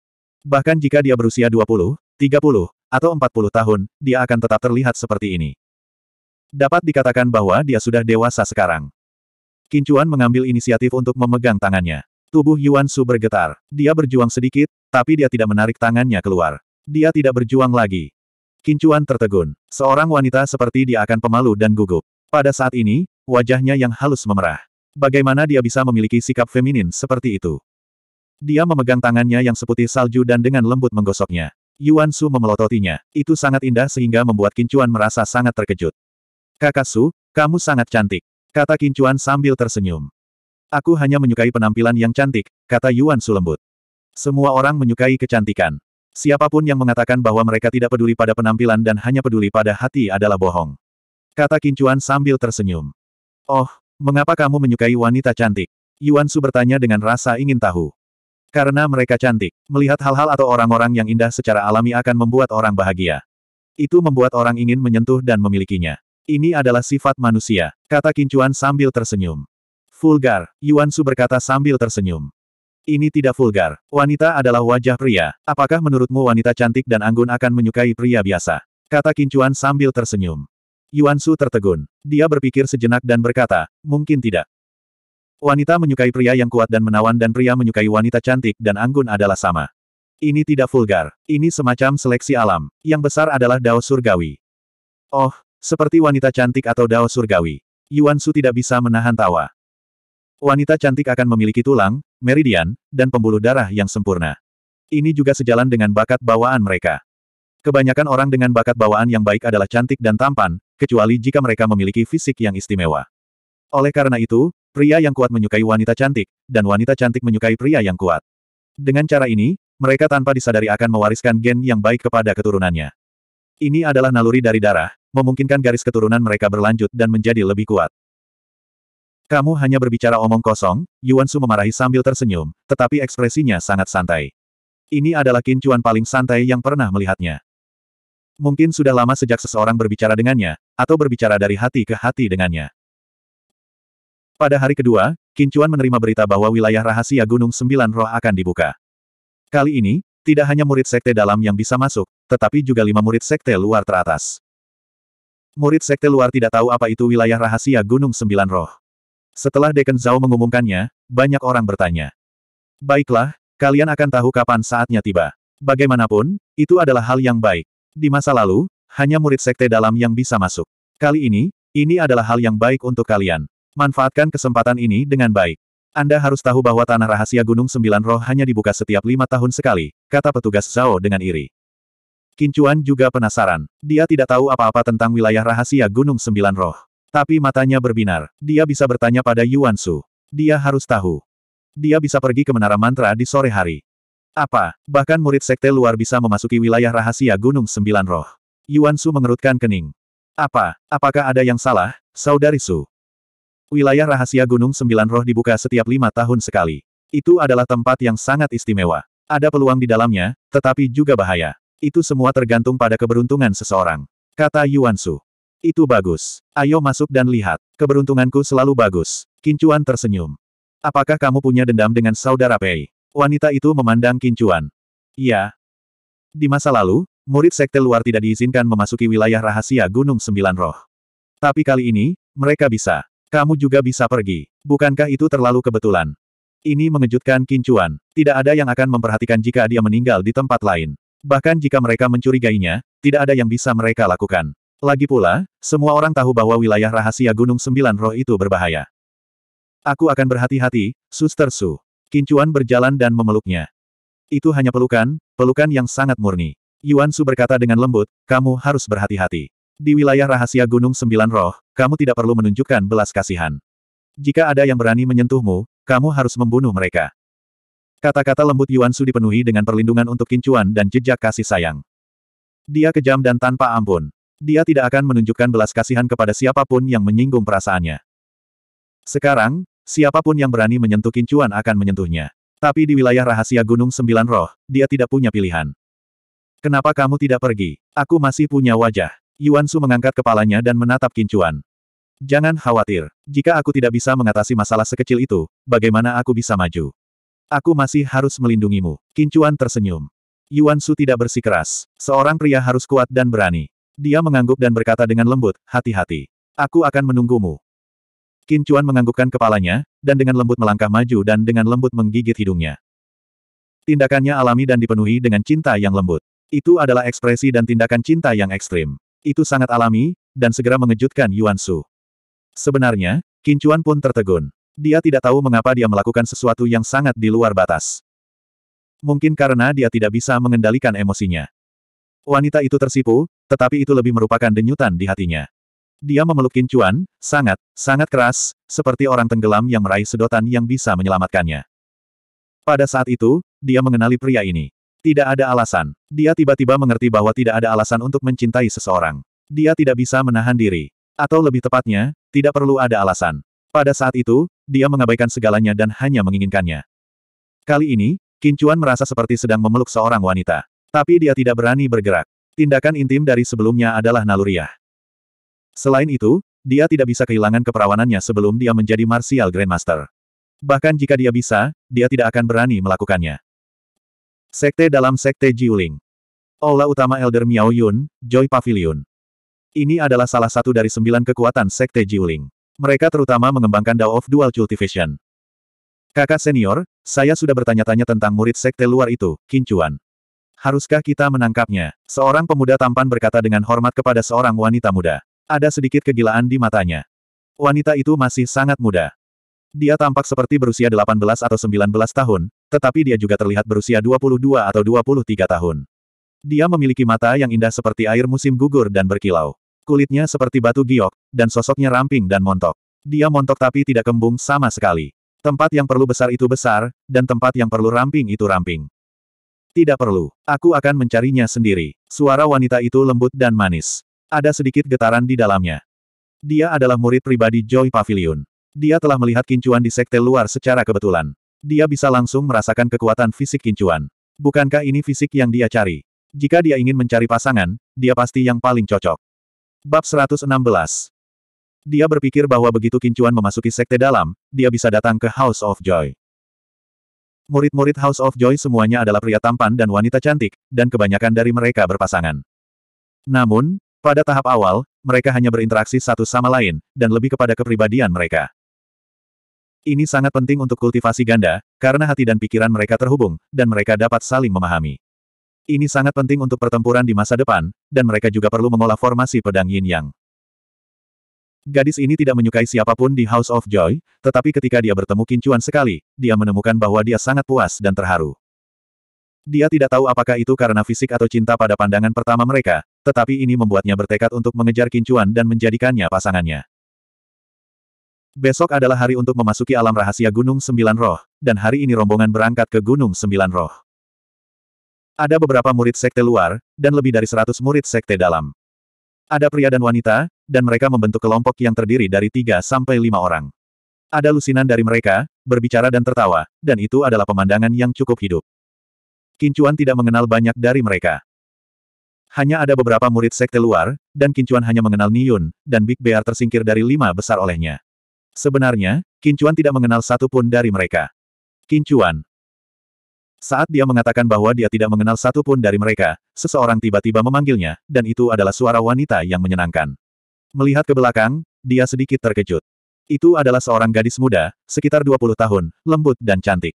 Bahkan jika dia berusia 20, 30, atau 40 tahun, dia akan tetap terlihat seperti ini. Dapat dikatakan bahwa dia sudah dewasa sekarang. Kincuan mengambil inisiatif untuk memegang tangannya. Tubuh Yuan Su bergetar. Dia berjuang sedikit, tapi dia tidak menarik tangannya keluar. Dia tidak berjuang lagi. Kincuan tertegun. Seorang wanita seperti dia akan pemalu dan gugup. Pada saat ini, wajahnya yang halus memerah. Bagaimana dia bisa memiliki sikap feminin seperti itu? Dia memegang tangannya yang seputih salju dan dengan lembut menggosoknya. Yuan Su memelototinya. Itu sangat indah sehingga membuat Kincuan merasa sangat terkejut. Kakak Su, kamu sangat cantik. Kata Kincuan sambil tersenyum. Aku hanya menyukai penampilan yang cantik, kata Yuan Su lembut. Semua orang menyukai kecantikan. Siapapun yang mengatakan bahwa mereka tidak peduli pada penampilan dan hanya peduli pada hati adalah bohong. Kata Kincuan sambil tersenyum. Oh, mengapa kamu menyukai wanita cantik? Yuan Su bertanya dengan rasa ingin tahu. Karena mereka cantik, melihat hal-hal atau orang-orang yang indah secara alami akan membuat orang bahagia. Itu membuat orang ingin menyentuh dan memilikinya. Ini adalah sifat manusia, kata Kincuan sambil tersenyum. Vulgar, Yuan Su berkata sambil tersenyum. Ini tidak vulgar. Wanita adalah wajah pria. Apakah menurutmu wanita cantik dan anggun akan menyukai pria biasa? Kata Kincuan sambil tersenyum. Yuan Su tertegun. Dia berpikir sejenak dan berkata, mungkin tidak. Wanita menyukai pria yang kuat dan menawan dan pria menyukai wanita cantik dan anggun adalah sama. Ini tidak vulgar. Ini semacam seleksi alam. Yang besar adalah dao surgawi. Oh, seperti wanita cantik atau dao surgawi. Yuan Su tidak bisa menahan tawa. Wanita cantik akan memiliki tulang, meridian, dan pembuluh darah yang sempurna. Ini juga sejalan dengan bakat bawaan mereka. Kebanyakan orang dengan bakat bawaan yang baik adalah cantik dan tampan, kecuali jika mereka memiliki fisik yang istimewa. Oleh karena itu, pria yang kuat menyukai wanita cantik, dan wanita cantik menyukai pria yang kuat. Dengan cara ini, mereka tanpa disadari akan mewariskan gen yang baik kepada keturunannya. Ini adalah naluri dari darah, memungkinkan garis keturunan mereka berlanjut dan menjadi lebih kuat. Kamu hanya berbicara omong kosong, Yuan Su memarahi sambil tersenyum, tetapi ekspresinya sangat santai. Ini adalah kincuan paling santai yang pernah melihatnya. Mungkin sudah lama sejak seseorang berbicara dengannya, atau berbicara dari hati ke hati dengannya. Pada hari kedua, Kincuan menerima berita bahwa wilayah rahasia Gunung Sembilan Roh akan dibuka. Kali ini, tidak hanya murid sekte dalam yang bisa masuk, tetapi juga lima murid sekte luar teratas. Murid sekte luar tidak tahu apa itu wilayah rahasia Gunung Sembilan Roh. Setelah Deken Zhao mengumumkannya, banyak orang bertanya. Baiklah, kalian akan tahu kapan saatnya tiba. Bagaimanapun, itu adalah hal yang baik. Di masa lalu, hanya murid sekte dalam yang bisa masuk. Kali ini, ini adalah hal yang baik untuk kalian. Manfaatkan kesempatan ini dengan baik. Anda harus tahu bahwa tanah rahasia Gunung Sembilan Roh hanya dibuka setiap lima tahun sekali, kata petugas Zhao dengan iri. Kincuan juga penasaran. Dia tidak tahu apa-apa tentang wilayah rahasia Gunung Sembilan Roh. Tapi matanya berbinar. Dia bisa bertanya pada Yuan Su. Dia harus tahu. Dia bisa pergi ke menara mantra di sore hari. Apa, bahkan murid sekte luar bisa memasuki wilayah rahasia Gunung Sembilan Roh. Yuan Su mengerutkan kening. Apa, apakah ada yang salah, saudari Su? Wilayah rahasia Gunung Sembilan Roh dibuka setiap lima tahun sekali. Itu adalah tempat yang sangat istimewa. Ada peluang di dalamnya, tetapi juga bahaya. Itu semua tergantung pada keberuntungan seseorang. Kata Yuan Su. Itu bagus. Ayo masuk dan lihat. Keberuntunganku selalu bagus. Kincuan tersenyum. Apakah kamu punya dendam dengan saudara Pei? Wanita itu memandang Kincuan. Iya. Di masa lalu, murid sekte luar tidak diizinkan memasuki wilayah rahasia Gunung Sembilan Roh. Tapi kali ini, mereka bisa. Kamu juga bisa pergi. Bukankah itu terlalu kebetulan? Ini mengejutkan Kincuan. Tidak ada yang akan memperhatikan jika dia meninggal di tempat lain. Bahkan jika mereka mencurigainya, tidak ada yang bisa mereka lakukan. Lagi pula, semua orang tahu bahwa wilayah rahasia Gunung Sembilan Roh itu berbahaya. Aku akan berhati-hati, Suster Su. Kincuan berjalan dan memeluknya. Itu hanya pelukan, pelukan yang sangat murni. Yuan Su berkata dengan lembut, kamu harus berhati-hati. Di wilayah rahasia Gunung Sembilan Roh, kamu tidak perlu menunjukkan belas kasihan. Jika ada yang berani menyentuhmu, kamu harus membunuh mereka. Kata-kata lembut Yuan Su dipenuhi dengan perlindungan untuk kincuan dan jejak kasih sayang. Dia kejam dan tanpa ampun. Dia tidak akan menunjukkan belas kasihan kepada siapapun yang menyinggung perasaannya. Sekarang, siapapun yang berani menyentuh kincuan akan menyentuhnya. Tapi di wilayah rahasia Gunung Sembilan Roh, dia tidak punya pilihan. Kenapa kamu tidak pergi? Aku masih punya wajah. Yuan Su mengangkat kepalanya dan menatap kincuan. Jangan khawatir. Jika aku tidak bisa mengatasi masalah sekecil itu, bagaimana aku bisa maju? Aku masih harus melindungimu. Kincuan tersenyum. Yuan Su tidak bersikeras. Seorang pria harus kuat dan berani. Dia mengangguk dan berkata dengan lembut, hati-hati. Aku akan menunggumu. Qin Chuan menganggukkan kepalanya, dan dengan lembut melangkah maju dan dengan lembut menggigit hidungnya. Tindakannya alami dan dipenuhi dengan cinta yang lembut. Itu adalah ekspresi dan tindakan cinta yang ekstrim. Itu sangat alami, dan segera mengejutkan Yuan Su. Sebenarnya, Qin Chuan pun tertegun. Dia tidak tahu mengapa dia melakukan sesuatu yang sangat di luar batas. Mungkin karena dia tidak bisa mengendalikan emosinya. Wanita itu tersipu, tetapi itu lebih merupakan denyutan di hatinya. Dia memeluk Kincuan, sangat, sangat keras, seperti orang tenggelam yang meraih sedotan yang bisa menyelamatkannya. Pada saat itu, dia mengenali pria ini. Tidak ada alasan. Dia tiba-tiba mengerti bahwa tidak ada alasan untuk mencintai seseorang. Dia tidak bisa menahan diri. Atau lebih tepatnya, tidak perlu ada alasan. Pada saat itu, dia mengabaikan segalanya dan hanya menginginkannya. Kali ini, Kincuan merasa seperti sedang memeluk seorang wanita. Tapi dia tidak berani bergerak. Tindakan intim dari sebelumnya adalah naluriah. Selain itu, dia tidak bisa kehilangan keperawanannya sebelum dia menjadi Martial Grandmaster. Bahkan jika dia bisa, dia tidak akan berani melakukannya. Sekte dalam Sekte Jiuling Aula utama Elder Miao Yun, Joy Pavilion. Ini adalah salah satu dari sembilan kekuatan Sekte Jiuling. Mereka terutama mengembangkan Dao of Dual Cultivation. Kakak senior, saya sudah bertanya-tanya tentang murid Sekte luar itu, Kincuan. Haruskah kita menangkapnya? Seorang pemuda tampan berkata dengan hormat kepada seorang wanita muda. Ada sedikit kegilaan di matanya. Wanita itu masih sangat muda. Dia tampak seperti berusia 18 atau 19 tahun, tetapi dia juga terlihat berusia 22 atau 23 tahun. Dia memiliki mata yang indah seperti air musim gugur dan berkilau. Kulitnya seperti batu giok, dan sosoknya ramping dan montok. Dia montok tapi tidak kembung sama sekali. Tempat yang perlu besar itu besar, dan tempat yang perlu ramping itu ramping. Tidak perlu. Aku akan mencarinya sendiri. Suara wanita itu lembut dan manis. Ada sedikit getaran di dalamnya. Dia adalah murid pribadi Joy Pavilion. Dia telah melihat kincuan di sekte luar secara kebetulan. Dia bisa langsung merasakan kekuatan fisik kincuan. Bukankah ini fisik yang dia cari? Jika dia ingin mencari pasangan, dia pasti yang paling cocok. Bab 116 Dia berpikir bahwa begitu kincuan memasuki sekte dalam, dia bisa datang ke House of Joy. Murid-murid House of Joy semuanya adalah pria tampan dan wanita cantik, dan kebanyakan dari mereka berpasangan. Namun, pada tahap awal, mereka hanya berinteraksi satu sama lain, dan lebih kepada kepribadian mereka. Ini sangat penting untuk kultivasi ganda, karena hati dan pikiran mereka terhubung, dan mereka dapat saling memahami. Ini sangat penting untuk pertempuran di masa depan, dan mereka juga perlu mengolah formasi pedang yin yang. Gadis ini tidak menyukai siapapun di House of Joy, tetapi ketika dia bertemu Kincuan sekali, dia menemukan bahwa dia sangat puas dan terharu. Dia tidak tahu apakah itu karena fisik atau cinta pada pandangan pertama mereka, tetapi ini membuatnya bertekad untuk mengejar Kincuan dan menjadikannya pasangannya. Besok adalah hari untuk memasuki alam rahasia Gunung Sembilan Roh, dan hari ini rombongan berangkat ke Gunung Sembilan Roh. Ada beberapa murid sekte luar, dan lebih dari seratus murid sekte dalam. Ada pria dan wanita, dan mereka membentuk kelompok yang terdiri dari tiga sampai lima orang. Ada lusinan dari mereka, berbicara dan tertawa, dan itu adalah pemandangan yang cukup hidup. Kincuan tidak mengenal banyak dari mereka. Hanya ada beberapa murid sekte luar, dan Kincuan hanya mengenal Niyun, dan Big Bear tersingkir dari lima besar olehnya. Sebenarnya, Kincuan tidak mengenal satu pun dari mereka. Kincuan. Saat dia mengatakan bahwa dia tidak mengenal satu pun dari mereka, seseorang tiba-tiba memanggilnya, dan itu adalah suara wanita yang menyenangkan. Melihat ke belakang, dia sedikit terkejut. Itu adalah seorang gadis muda, sekitar 20 tahun, lembut dan cantik.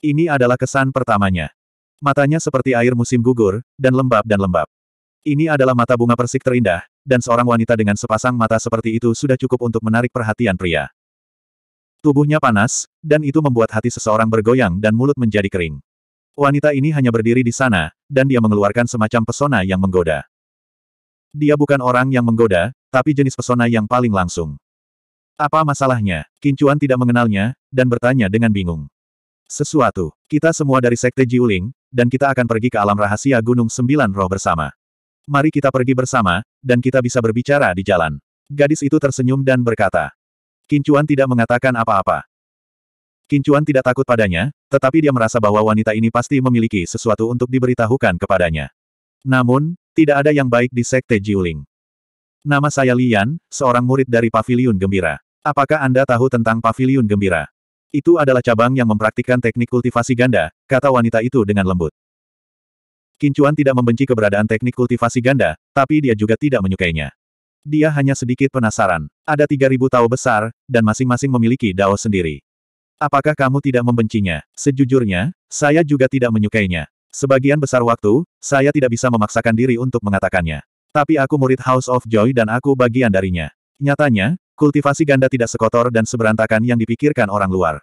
Ini adalah kesan pertamanya. Matanya seperti air musim gugur, dan lembab dan lembab. Ini adalah mata bunga persik terindah, dan seorang wanita dengan sepasang mata seperti itu sudah cukup untuk menarik perhatian pria. Tubuhnya panas, dan itu membuat hati seseorang bergoyang dan mulut menjadi kering. Wanita ini hanya berdiri di sana, dan dia mengeluarkan semacam pesona yang menggoda. Dia bukan orang yang menggoda, tapi jenis pesona yang paling langsung. Apa masalahnya? Kincuan tidak mengenalnya, dan bertanya dengan bingung. Sesuatu. Kita semua dari Sekte Jiuling, dan kita akan pergi ke alam rahasia Gunung Sembilan Roh bersama. Mari kita pergi bersama, dan kita bisa berbicara di jalan. Gadis itu tersenyum dan berkata. Kincuan tidak mengatakan apa-apa. Kincuan tidak takut padanya, tetapi dia merasa bahwa wanita ini pasti memiliki sesuatu untuk diberitahukan kepadanya. Namun, tidak ada yang baik di Sekte Jiuling. Nama saya Lian, seorang murid dari Paviliun Gembira. Apakah Anda tahu tentang Paviliun Gembira? Itu adalah cabang yang mempraktikkan teknik kultivasi ganda, kata wanita itu dengan lembut. Kincuan tidak membenci keberadaan teknik kultivasi ganda, tapi dia juga tidak menyukainya. Dia hanya sedikit penasaran. Ada 3000 tao besar, dan masing-masing memiliki dao sendiri. Apakah kamu tidak membencinya? Sejujurnya, saya juga tidak menyukainya. Sebagian besar waktu, saya tidak bisa memaksakan diri untuk mengatakannya. Tapi aku murid House of Joy dan aku bagian darinya. Nyatanya, kultivasi ganda tidak sekotor dan seberantakan yang dipikirkan orang luar.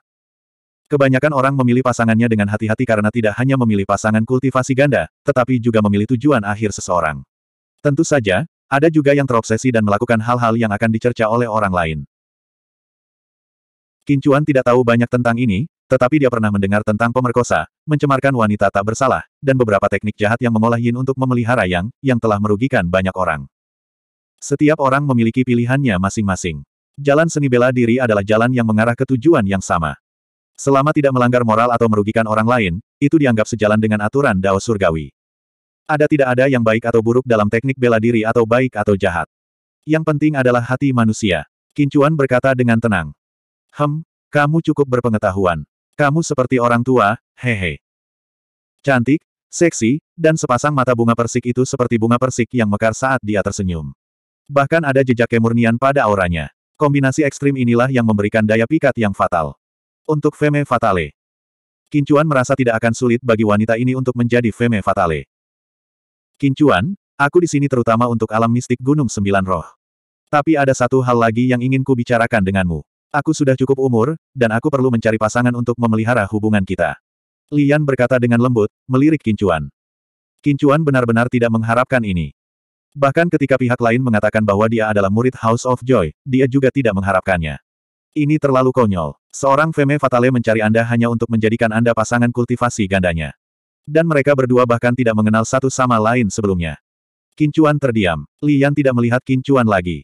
Kebanyakan orang memilih pasangannya dengan hati-hati karena tidak hanya memilih pasangan kultivasi ganda, tetapi juga memilih tujuan akhir seseorang. Tentu saja, ada juga yang terobsesi dan melakukan hal-hal yang akan dicerca oleh orang lain. Kincuan tidak tahu banyak tentang ini, tetapi dia pernah mendengar tentang pemerkosa, mencemarkan wanita tak bersalah, dan beberapa teknik jahat yang mengolah yin untuk memelihara yang, yang telah merugikan banyak orang. Setiap orang memiliki pilihannya masing-masing. Jalan seni bela diri adalah jalan yang mengarah ke tujuan yang sama. Selama tidak melanggar moral atau merugikan orang lain, itu dianggap sejalan dengan aturan Dao Surgawi. Ada tidak ada yang baik atau buruk dalam teknik bela diri atau baik atau jahat. Yang penting adalah hati manusia. Kincuan berkata dengan tenang. Hem, kamu cukup berpengetahuan. Kamu seperti orang tua, hehe. Cantik, seksi, dan sepasang mata bunga persik itu seperti bunga persik yang mekar saat dia tersenyum. Bahkan ada jejak kemurnian pada auranya. Kombinasi ekstrim inilah yang memberikan daya pikat yang fatal. Untuk Feme Fatale. Kincuan merasa tidak akan sulit bagi wanita ini untuk menjadi Feme Fatale. Kincuan, aku di sini terutama untuk alam mistik Gunung Sembilan Roh. Tapi ada satu hal lagi yang ingin ku bicarakan denganmu. Aku sudah cukup umur, dan aku perlu mencari pasangan untuk memelihara hubungan kita. Lian berkata dengan lembut, melirik Kincuan. Kincuan benar-benar tidak mengharapkan ini. Bahkan ketika pihak lain mengatakan bahwa dia adalah murid House of Joy, dia juga tidak mengharapkannya. Ini terlalu konyol. Seorang Femme Fatale mencari Anda hanya untuk menjadikan Anda pasangan kultivasi gandanya. Dan mereka berdua bahkan tidak mengenal satu sama lain sebelumnya. Kincuan terdiam. Lian tidak melihat Kincuan lagi.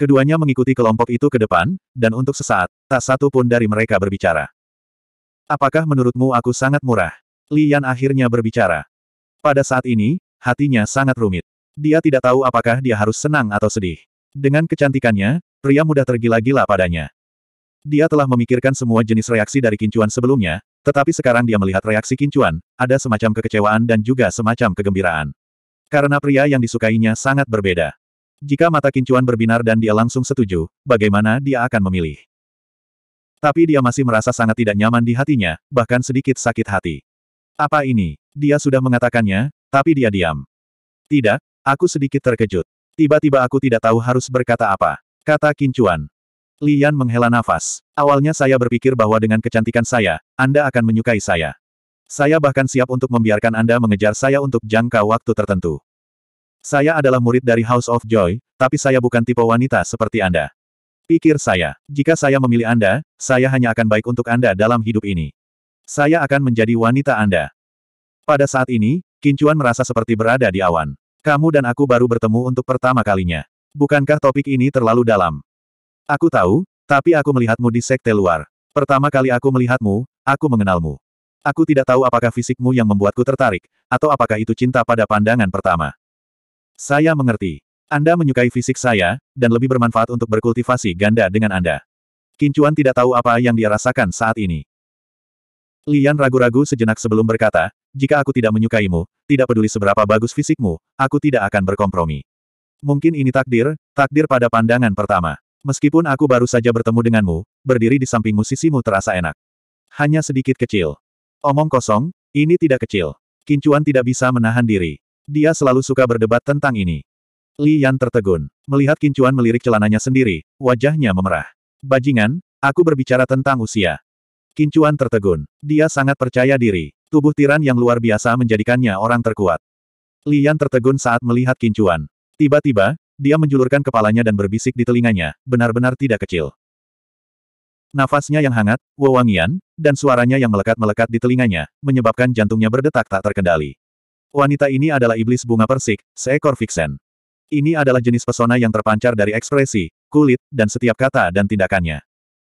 Keduanya mengikuti kelompok itu ke depan, dan untuk sesaat, tak satu pun dari mereka berbicara. Apakah menurutmu aku sangat murah? Lian akhirnya berbicara. Pada saat ini, hatinya sangat rumit. Dia tidak tahu apakah dia harus senang atau sedih. Dengan kecantikannya, pria muda tergila-gila padanya. Dia telah memikirkan semua jenis reaksi dari kincuan sebelumnya, tetapi sekarang dia melihat reaksi kincuan, ada semacam kekecewaan dan juga semacam kegembiraan. Karena pria yang disukainya sangat berbeda. Jika mata kincuan berbinar dan dia langsung setuju, bagaimana dia akan memilih? Tapi dia masih merasa sangat tidak nyaman di hatinya, bahkan sedikit sakit hati. Apa ini? Dia sudah mengatakannya, tapi dia diam. Tidak, aku sedikit terkejut. Tiba-tiba aku tidak tahu harus berkata apa. Kata kincuan. Lian menghela nafas. Awalnya saya berpikir bahwa dengan kecantikan saya, Anda akan menyukai saya. Saya bahkan siap untuk membiarkan Anda mengejar saya untuk jangka waktu tertentu. Saya adalah murid dari House of Joy, tapi saya bukan tipe wanita seperti Anda. Pikir saya, jika saya memilih Anda, saya hanya akan baik untuk Anda dalam hidup ini. Saya akan menjadi wanita Anda. Pada saat ini, Kincuan merasa seperti berada di awan. Kamu dan aku baru bertemu untuk pertama kalinya. Bukankah topik ini terlalu dalam? Aku tahu, tapi aku melihatmu di sekte luar. Pertama kali aku melihatmu, aku mengenalmu. Aku tidak tahu apakah fisikmu yang membuatku tertarik, atau apakah itu cinta pada pandangan pertama. Saya mengerti. Anda menyukai fisik saya, dan lebih bermanfaat untuk berkultivasi ganda dengan Anda. Kincuan tidak tahu apa yang dia rasakan saat ini. Lian ragu-ragu sejenak sebelum berkata, jika aku tidak menyukaimu, tidak peduli seberapa bagus fisikmu, aku tidak akan berkompromi. Mungkin ini takdir, takdir pada pandangan pertama. Meskipun aku baru saja bertemu denganmu, berdiri di sampingmu sisimu terasa enak. Hanya sedikit kecil. Omong kosong, ini tidak kecil. Kincuan tidak bisa menahan diri. Dia selalu suka berdebat tentang ini. Li Yan tertegun. Melihat Kincuan melirik celananya sendiri, wajahnya memerah. Bajingan, aku berbicara tentang usia. Kincuan tertegun. Dia sangat percaya diri. Tubuh tiran yang luar biasa menjadikannya orang terkuat. Li Yan tertegun saat melihat Kincuan. Tiba-tiba, dia menjulurkan kepalanya dan berbisik di telinganya, benar-benar tidak kecil. Nafasnya yang hangat, wewangian, dan suaranya yang melekat-melekat di telinganya, menyebabkan jantungnya berdetak tak terkendali. Wanita ini adalah iblis bunga persik, seekor vixen. Ini adalah jenis pesona yang terpancar dari ekspresi, kulit, dan setiap kata dan tindakannya.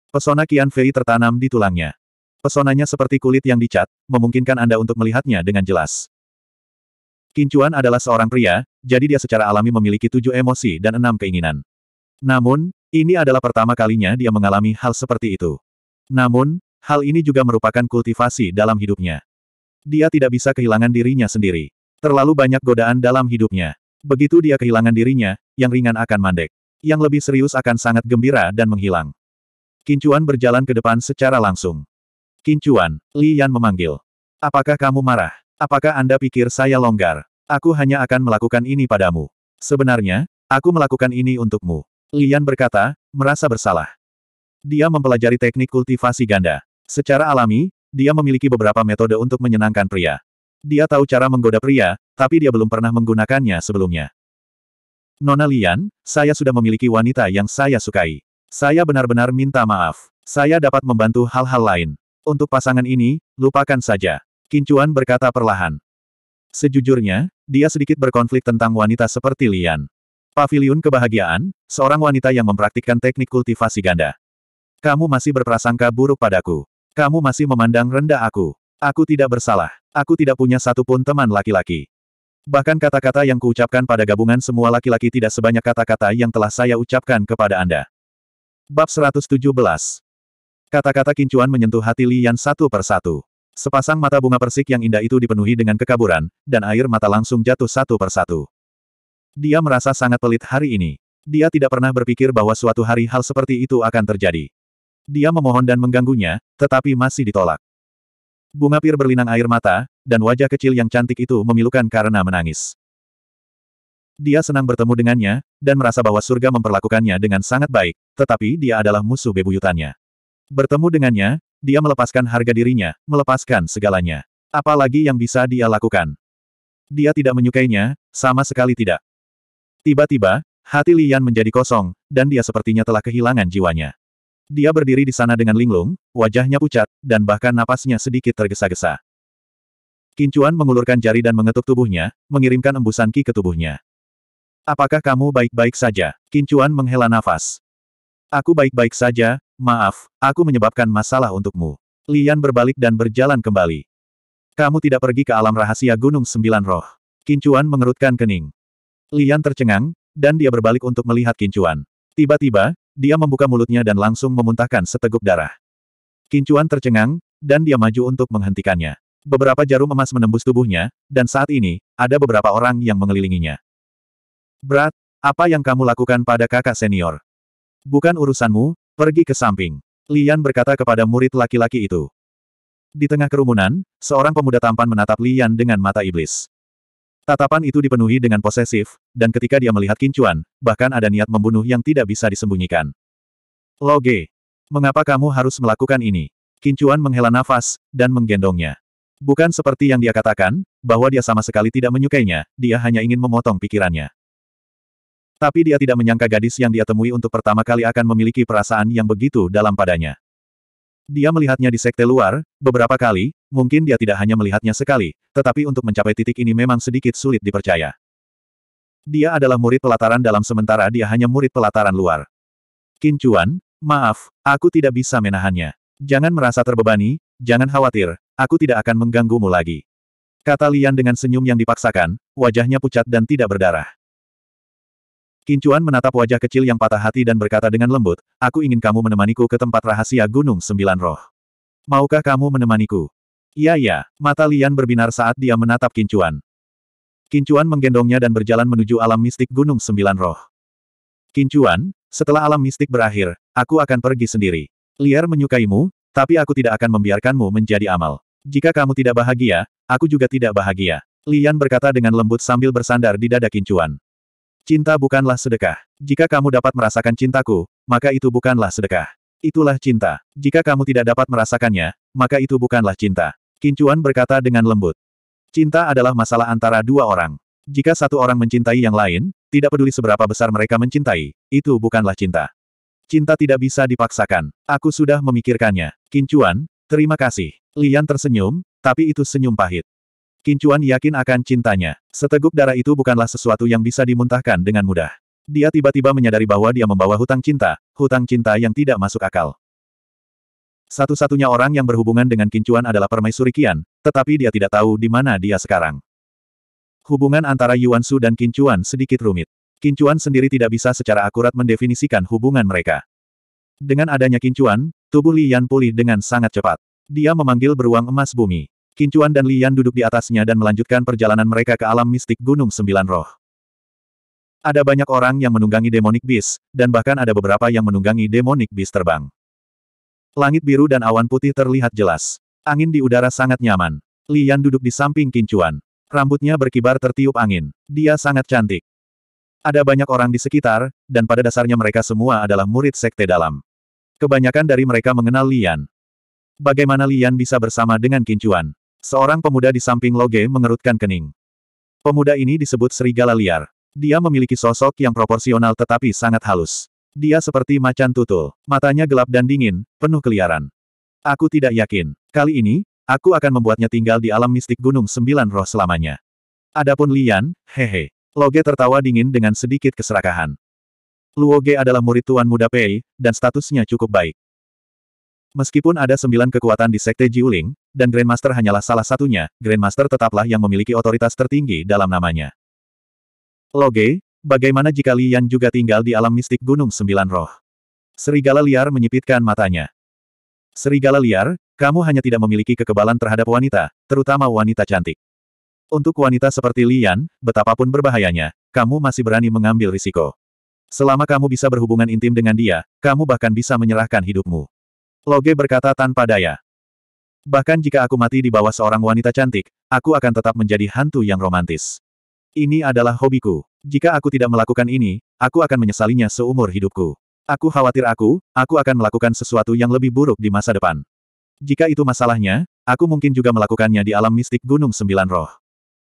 Pesona Kian Fei tertanam di tulangnya. Pesonanya seperti kulit yang dicat, memungkinkan Anda untuk melihatnya dengan jelas. Kincuan adalah seorang pria, jadi dia secara alami memiliki tujuh emosi dan enam keinginan. Namun, ini adalah pertama kalinya dia mengalami hal seperti itu. Namun, hal ini juga merupakan kultivasi dalam hidupnya. Dia tidak bisa kehilangan dirinya sendiri. Terlalu banyak godaan dalam hidupnya. Begitu dia kehilangan dirinya, yang ringan akan mandek. Yang lebih serius akan sangat gembira dan menghilang. Kincuan berjalan ke depan secara langsung. Kincuan, Li Yan memanggil. Apakah kamu marah? Apakah Anda pikir saya longgar? Aku hanya akan melakukan ini padamu. Sebenarnya, aku melakukan ini untukmu. Li Yan berkata, merasa bersalah. Dia mempelajari teknik kultivasi ganda. Secara alami, dia memiliki beberapa metode untuk menyenangkan pria. Dia tahu cara menggoda pria, tapi dia belum pernah menggunakannya sebelumnya. Nona Lian, saya sudah memiliki wanita yang saya sukai. Saya benar-benar minta maaf. Saya dapat membantu hal-hal lain. Untuk pasangan ini, lupakan saja. Kincuan berkata perlahan. Sejujurnya, dia sedikit berkonflik tentang wanita seperti Lian. Pavilion kebahagiaan, seorang wanita yang mempraktikkan teknik kultivasi ganda. Kamu masih berprasangka buruk padaku. Kamu masih memandang rendah aku. Aku tidak bersalah. Aku tidak punya satupun teman laki-laki. Bahkan kata-kata yang kuucapkan pada gabungan semua laki-laki tidak sebanyak kata-kata yang telah saya ucapkan kepada Anda. Bab 117 Kata-kata kincuan menyentuh hati Lian satu persatu. Sepasang mata bunga persik yang indah itu dipenuhi dengan kekaburan, dan air mata langsung jatuh satu persatu. Dia merasa sangat pelit hari ini. Dia tidak pernah berpikir bahwa suatu hari hal seperti itu akan terjadi. Dia memohon dan mengganggunya, tetapi masih ditolak. Bunga pir berlinang air mata, dan wajah kecil yang cantik itu memilukan karena menangis. Dia senang bertemu dengannya, dan merasa bahwa surga memperlakukannya dengan sangat baik, tetapi dia adalah musuh bebuyutannya. Bertemu dengannya, dia melepaskan harga dirinya, melepaskan segalanya. Apalagi yang bisa dia lakukan? Dia tidak menyukainya, sama sekali tidak. Tiba-tiba, hati Lian menjadi kosong, dan dia sepertinya telah kehilangan jiwanya. Dia berdiri di sana dengan linglung, wajahnya pucat, dan bahkan napasnya sedikit tergesa-gesa. Kincuan mengulurkan jari dan mengetuk tubuhnya, mengirimkan embusan ki ke tubuhnya. Apakah kamu baik-baik saja? Kincuan menghela nafas. Aku baik-baik saja, maaf, aku menyebabkan masalah untukmu. Lian berbalik dan berjalan kembali. Kamu tidak pergi ke alam rahasia Gunung Sembilan Roh. Kincuan mengerutkan kening. Lian tercengang, dan dia berbalik untuk melihat Kincuan. Tiba-tiba, dia membuka mulutnya dan langsung memuntahkan seteguk darah. Kincuan tercengang, dan dia maju untuk menghentikannya. Beberapa jarum emas menembus tubuhnya, dan saat ini, ada beberapa orang yang mengelilinginya. Berat, apa yang kamu lakukan pada kakak senior? Bukan urusanmu, pergi ke samping. Lian berkata kepada murid laki-laki itu. Di tengah kerumunan, seorang pemuda tampan menatap Lian dengan mata iblis. Tatapan itu dipenuhi dengan posesif, dan ketika dia melihat kincuan, bahkan ada niat membunuh yang tidak bisa disembunyikan. Loge, mengapa kamu harus melakukan ini? Kincuan menghela nafas, dan menggendongnya. Bukan seperti yang dia katakan, bahwa dia sama sekali tidak menyukainya, dia hanya ingin memotong pikirannya. Tapi dia tidak menyangka gadis yang dia temui untuk pertama kali akan memiliki perasaan yang begitu dalam padanya. Dia melihatnya di sekte luar, beberapa kali, mungkin dia tidak hanya melihatnya sekali, tetapi untuk mencapai titik ini memang sedikit sulit dipercaya. Dia adalah murid pelataran dalam sementara dia hanya murid pelataran luar. Kincuan, maaf, aku tidak bisa menahannya. Jangan merasa terbebani, jangan khawatir, aku tidak akan mengganggumu lagi. Kata Lian dengan senyum yang dipaksakan, wajahnya pucat dan tidak berdarah. Kincuan menatap wajah kecil yang patah hati dan berkata dengan lembut, aku ingin kamu menemaniku ke tempat rahasia Gunung Sembilan Roh. Maukah kamu menemaniku? Iya ya, mata Lian berbinar saat dia menatap Kincuan. Kincuan menggendongnya dan berjalan menuju alam mistik Gunung Sembilan Roh. Kincuan, setelah alam mistik berakhir, aku akan pergi sendiri. Liar menyukaimu, tapi aku tidak akan membiarkanmu menjadi amal. Jika kamu tidak bahagia, aku juga tidak bahagia. Lian berkata dengan lembut sambil bersandar di dada Kincuan. Cinta bukanlah sedekah. Jika kamu dapat merasakan cintaku, maka itu bukanlah sedekah. Itulah cinta. Jika kamu tidak dapat merasakannya, maka itu bukanlah cinta. Kincuan berkata dengan lembut. Cinta adalah masalah antara dua orang. Jika satu orang mencintai yang lain, tidak peduli seberapa besar mereka mencintai, itu bukanlah cinta. Cinta tidak bisa dipaksakan. Aku sudah memikirkannya. Kincuan, terima kasih. Lian tersenyum, tapi itu senyum pahit. Kincuan yakin akan cintanya. Seteguk darah itu bukanlah sesuatu yang bisa dimuntahkan dengan mudah. Dia tiba-tiba menyadari bahwa dia membawa hutang cinta, hutang cinta yang tidak masuk akal. Satu-satunya orang yang berhubungan dengan Kincuan adalah Permaisuri Kian, tetapi dia tidak tahu di mana dia sekarang. Hubungan antara Yuan Su dan Kincuan sedikit rumit. Kincuan sendiri tidak bisa secara akurat mendefinisikan hubungan mereka. Dengan adanya Kincuan, tubuh Li Yan pulih dengan sangat cepat. Dia memanggil beruang emas bumi. Kincuan dan Lian duduk di atasnya dan melanjutkan perjalanan mereka ke alam mistik Gunung Sembilan Roh. Ada banyak orang yang menunggangi demonic beast, dan bahkan ada beberapa yang menunggangi demonic beast terbang. Langit biru dan awan putih terlihat jelas. Angin di udara sangat nyaman. Lian duduk di samping Kincuan. Rambutnya berkibar tertiup angin. Dia sangat cantik. Ada banyak orang di sekitar, dan pada dasarnya mereka semua adalah murid sekte dalam. Kebanyakan dari mereka mengenal Lian. Bagaimana Lian bisa bersama dengan Kincuan? Seorang pemuda di samping Loge mengerutkan kening. Pemuda ini disebut serigala liar. Dia memiliki sosok yang proporsional tetapi sangat halus. Dia seperti macan tutul, matanya gelap dan dingin, penuh keliaran. Aku tidak yakin. Kali ini, aku akan membuatnya tinggal di alam mistik Gunung Sembilan Roh selamanya. Adapun Lian, hehe. Loge tertawa dingin dengan sedikit keserakahan. Luoge adalah murid Tuan Muda Pei, dan statusnya cukup baik. Meskipun ada sembilan kekuatan di Sekte Jiuling, dan Grandmaster hanyalah salah satunya, Grandmaster tetaplah yang memiliki otoritas tertinggi dalam namanya. Loge, bagaimana jika Li Yan juga tinggal di alam mistik Gunung Sembilan Roh? Serigala liar menyipitkan matanya. Serigala liar, kamu hanya tidak memiliki kekebalan terhadap wanita, terutama wanita cantik. Untuk wanita seperti Li Yan, betapapun berbahayanya, kamu masih berani mengambil risiko. Selama kamu bisa berhubungan intim dengan dia, kamu bahkan bisa menyerahkan hidupmu. Loge berkata tanpa daya. Bahkan jika aku mati di bawah seorang wanita cantik, aku akan tetap menjadi hantu yang romantis. Ini adalah hobiku. Jika aku tidak melakukan ini, aku akan menyesalinya seumur hidupku. Aku khawatir aku, aku akan melakukan sesuatu yang lebih buruk di masa depan. Jika itu masalahnya, aku mungkin juga melakukannya di alam mistik Gunung Sembilan Roh.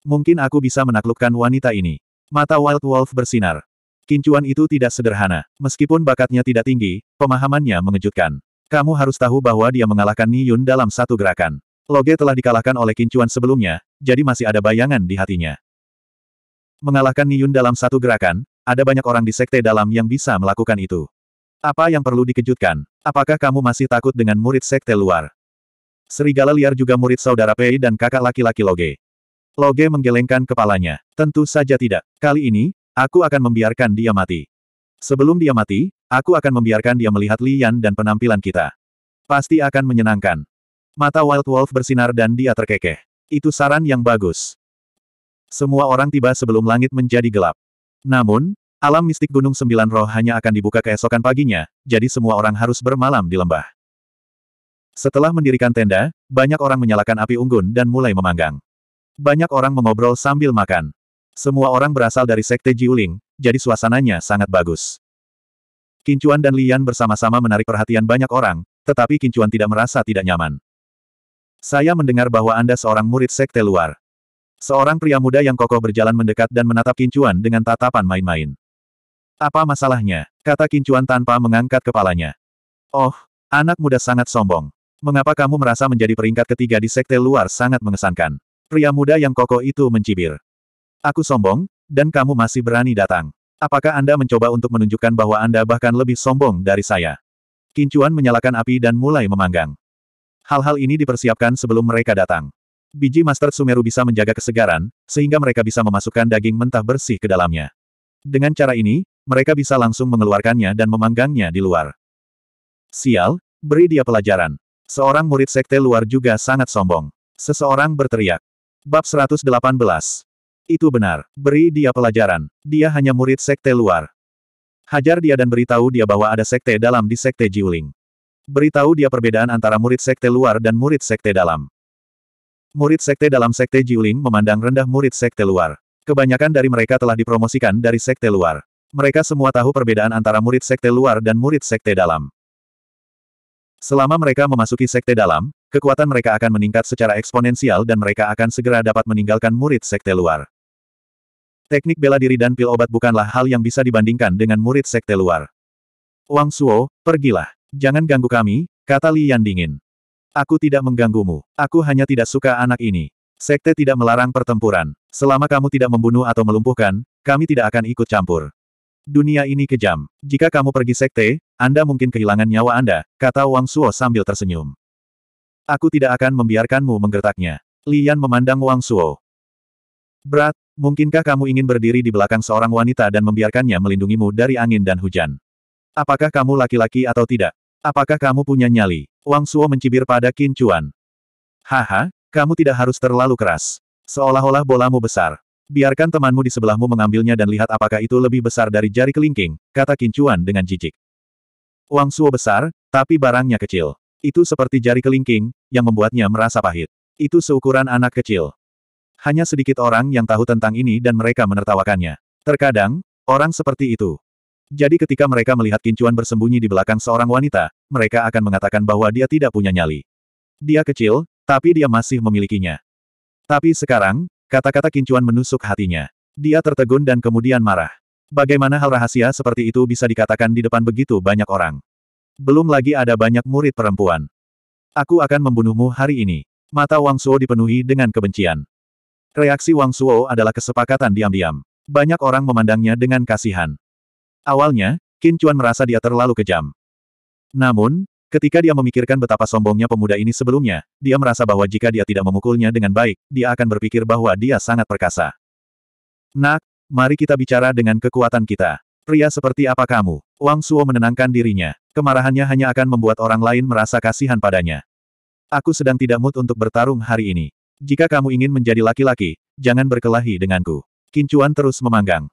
Mungkin aku bisa menaklukkan wanita ini. Mata Wild Wolf bersinar. Kincuan itu tidak sederhana. Meskipun bakatnya tidak tinggi, pemahamannya mengejutkan. Kamu harus tahu bahwa dia mengalahkan Ni Yun dalam satu gerakan. Loge telah dikalahkan oleh Kincuan sebelumnya, jadi masih ada bayangan di hatinya. Mengalahkan Ni Yun dalam satu gerakan, ada banyak orang di sekte dalam yang bisa melakukan itu. Apa yang perlu dikejutkan? Apakah kamu masih takut dengan murid sekte luar? Serigala liar juga murid saudara Pei dan kakak laki-laki Loge. Loge menggelengkan kepalanya. Tentu saja tidak. Kali ini, aku akan membiarkan dia mati. Sebelum dia mati, aku akan membiarkan dia melihat Lian dan penampilan kita. Pasti akan menyenangkan. Mata Wild Wolf bersinar dan dia terkekeh. Itu saran yang bagus. Semua orang tiba sebelum langit menjadi gelap. Namun, alam mistik Gunung Sembilan Roh hanya akan dibuka keesokan paginya, jadi semua orang harus bermalam di lembah. Setelah mendirikan tenda, banyak orang menyalakan api unggun dan mulai memanggang. Banyak orang mengobrol sambil makan. Semua orang berasal dari sekte Jiuling, jadi suasananya sangat bagus. Kincuan dan Lian bersama-sama menarik perhatian banyak orang, tetapi Kincuan tidak merasa tidak nyaman. Saya mendengar bahwa Anda seorang murid sekte luar. Seorang pria muda yang kokoh berjalan mendekat dan menatap Kincuan dengan tatapan main-main. Apa masalahnya? Kata Kincuan tanpa mengangkat kepalanya. Oh, anak muda sangat sombong. Mengapa kamu merasa menjadi peringkat ketiga di sekte luar sangat mengesankan? Pria muda yang kokoh itu mencibir. Aku sombong, dan kamu masih berani datang. Apakah Anda mencoba untuk menunjukkan bahwa Anda bahkan lebih sombong dari saya? Kincuan menyalakan api dan mulai memanggang. Hal-hal ini dipersiapkan sebelum mereka datang. Biji Master Sumeru bisa menjaga kesegaran, sehingga mereka bisa memasukkan daging mentah bersih ke dalamnya. Dengan cara ini, mereka bisa langsung mengeluarkannya dan memanggangnya di luar. Sial, beri dia pelajaran. Seorang murid sekte luar juga sangat sombong. Seseorang berteriak. Bab 118 itu benar. Beri dia pelajaran. Dia hanya murid sekte luar. Hajar dia dan beritahu dia bahwa ada sekte dalam di sekte Jiuling. Beritahu dia perbedaan antara murid sekte luar dan murid sekte dalam. Murid sekte dalam sekte Jiuling memandang rendah murid sekte luar. Kebanyakan dari mereka telah dipromosikan dari sekte luar. Mereka semua tahu perbedaan antara murid sekte luar dan murid sekte dalam. Selama mereka memasuki sekte dalam, kekuatan mereka akan meningkat secara eksponensial dan mereka akan segera dapat meninggalkan murid sekte luar. Teknik bela diri dan pil obat bukanlah hal yang bisa dibandingkan dengan murid sekte luar. Wang Suo, pergilah. Jangan ganggu kami, kata Li Yan dingin. Aku tidak mengganggumu. Aku hanya tidak suka anak ini. Sekte tidak melarang pertempuran. Selama kamu tidak membunuh atau melumpuhkan, kami tidak akan ikut campur. Dunia ini kejam. Jika kamu pergi sekte, Anda mungkin kehilangan nyawa Anda, kata Wang Suo sambil tersenyum. Aku tidak akan membiarkanmu menggertaknya. Li Yan memandang Wang Suo. Berat, mungkinkah kamu ingin berdiri di belakang seorang wanita dan membiarkannya melindungimu dari angin dan hujan? Apakah kamu laki-laki atau tidak? Apakah kamu punya nyali? Wang Suo mencibir pada Qin Chuan. Haha, kamu tidak harus terlalu keras. Seolah-olah bolamu besar. Biarkan temanmu di sebelahmu mengambilnya dan lihat apakah itu lebih besar dari jari kelingking, kata Qin Chuan dengan jijik. Wang Suo besar, tapi barangnya kecil. Itu seperti jari kelingking, yang membuatnya merasa pahit. Itu seukuran anak kecil. Hanya sedikit orang yang tahu tentang ini dan mereka menertawakannya. Terkadang, orang seperti itu. Jadi ketika mereka melihat kincuan bersembunyi di belakang seorang wanita, mereka akan mengatakan bahwa dia tidak punya nyali. Dia kecil, tapi dia masih memilikinya. Tapi sekarang, kata-kata kincuan menusuk hatinya. Dia tertegun dan kemudian marah. Bagaimana hal rahasia seperti itu bisa dikatakan di depan begitu banyak orang? Belum lagi ada banyak murid perempuan. Aku akan membunuhmu hari ini. Mata Wang Suo dipenuhi dengan kebencian. Reaksi Wang Suo adalah kesepakatan diam-diam. Banyak orang memandangnya dengan kasihan. Awalnya, Qin Chuan merasa dia terlalu kejam. Namun, ketika dia memikirkan betapa sombongnya pemuda ini sebelumnya, dia merasa bahwa jika dia tidak memukulnya dengan baik, dia akan berpikir bahwa dia sangat perkasa. Nak, mari kita bicara dengan kekuatan kita. Pria seperti apa kamu? Wang Suo menenangkan dirinya. Kemarahannya hanya akan membuat orang lain merasa kasihan padanya. Aku sedang tidak mood untuk bertarung hari ini. Jika kamu ingin menjadi laki-laki, jangan berkelahi denganku. Kincuan terus memanggang.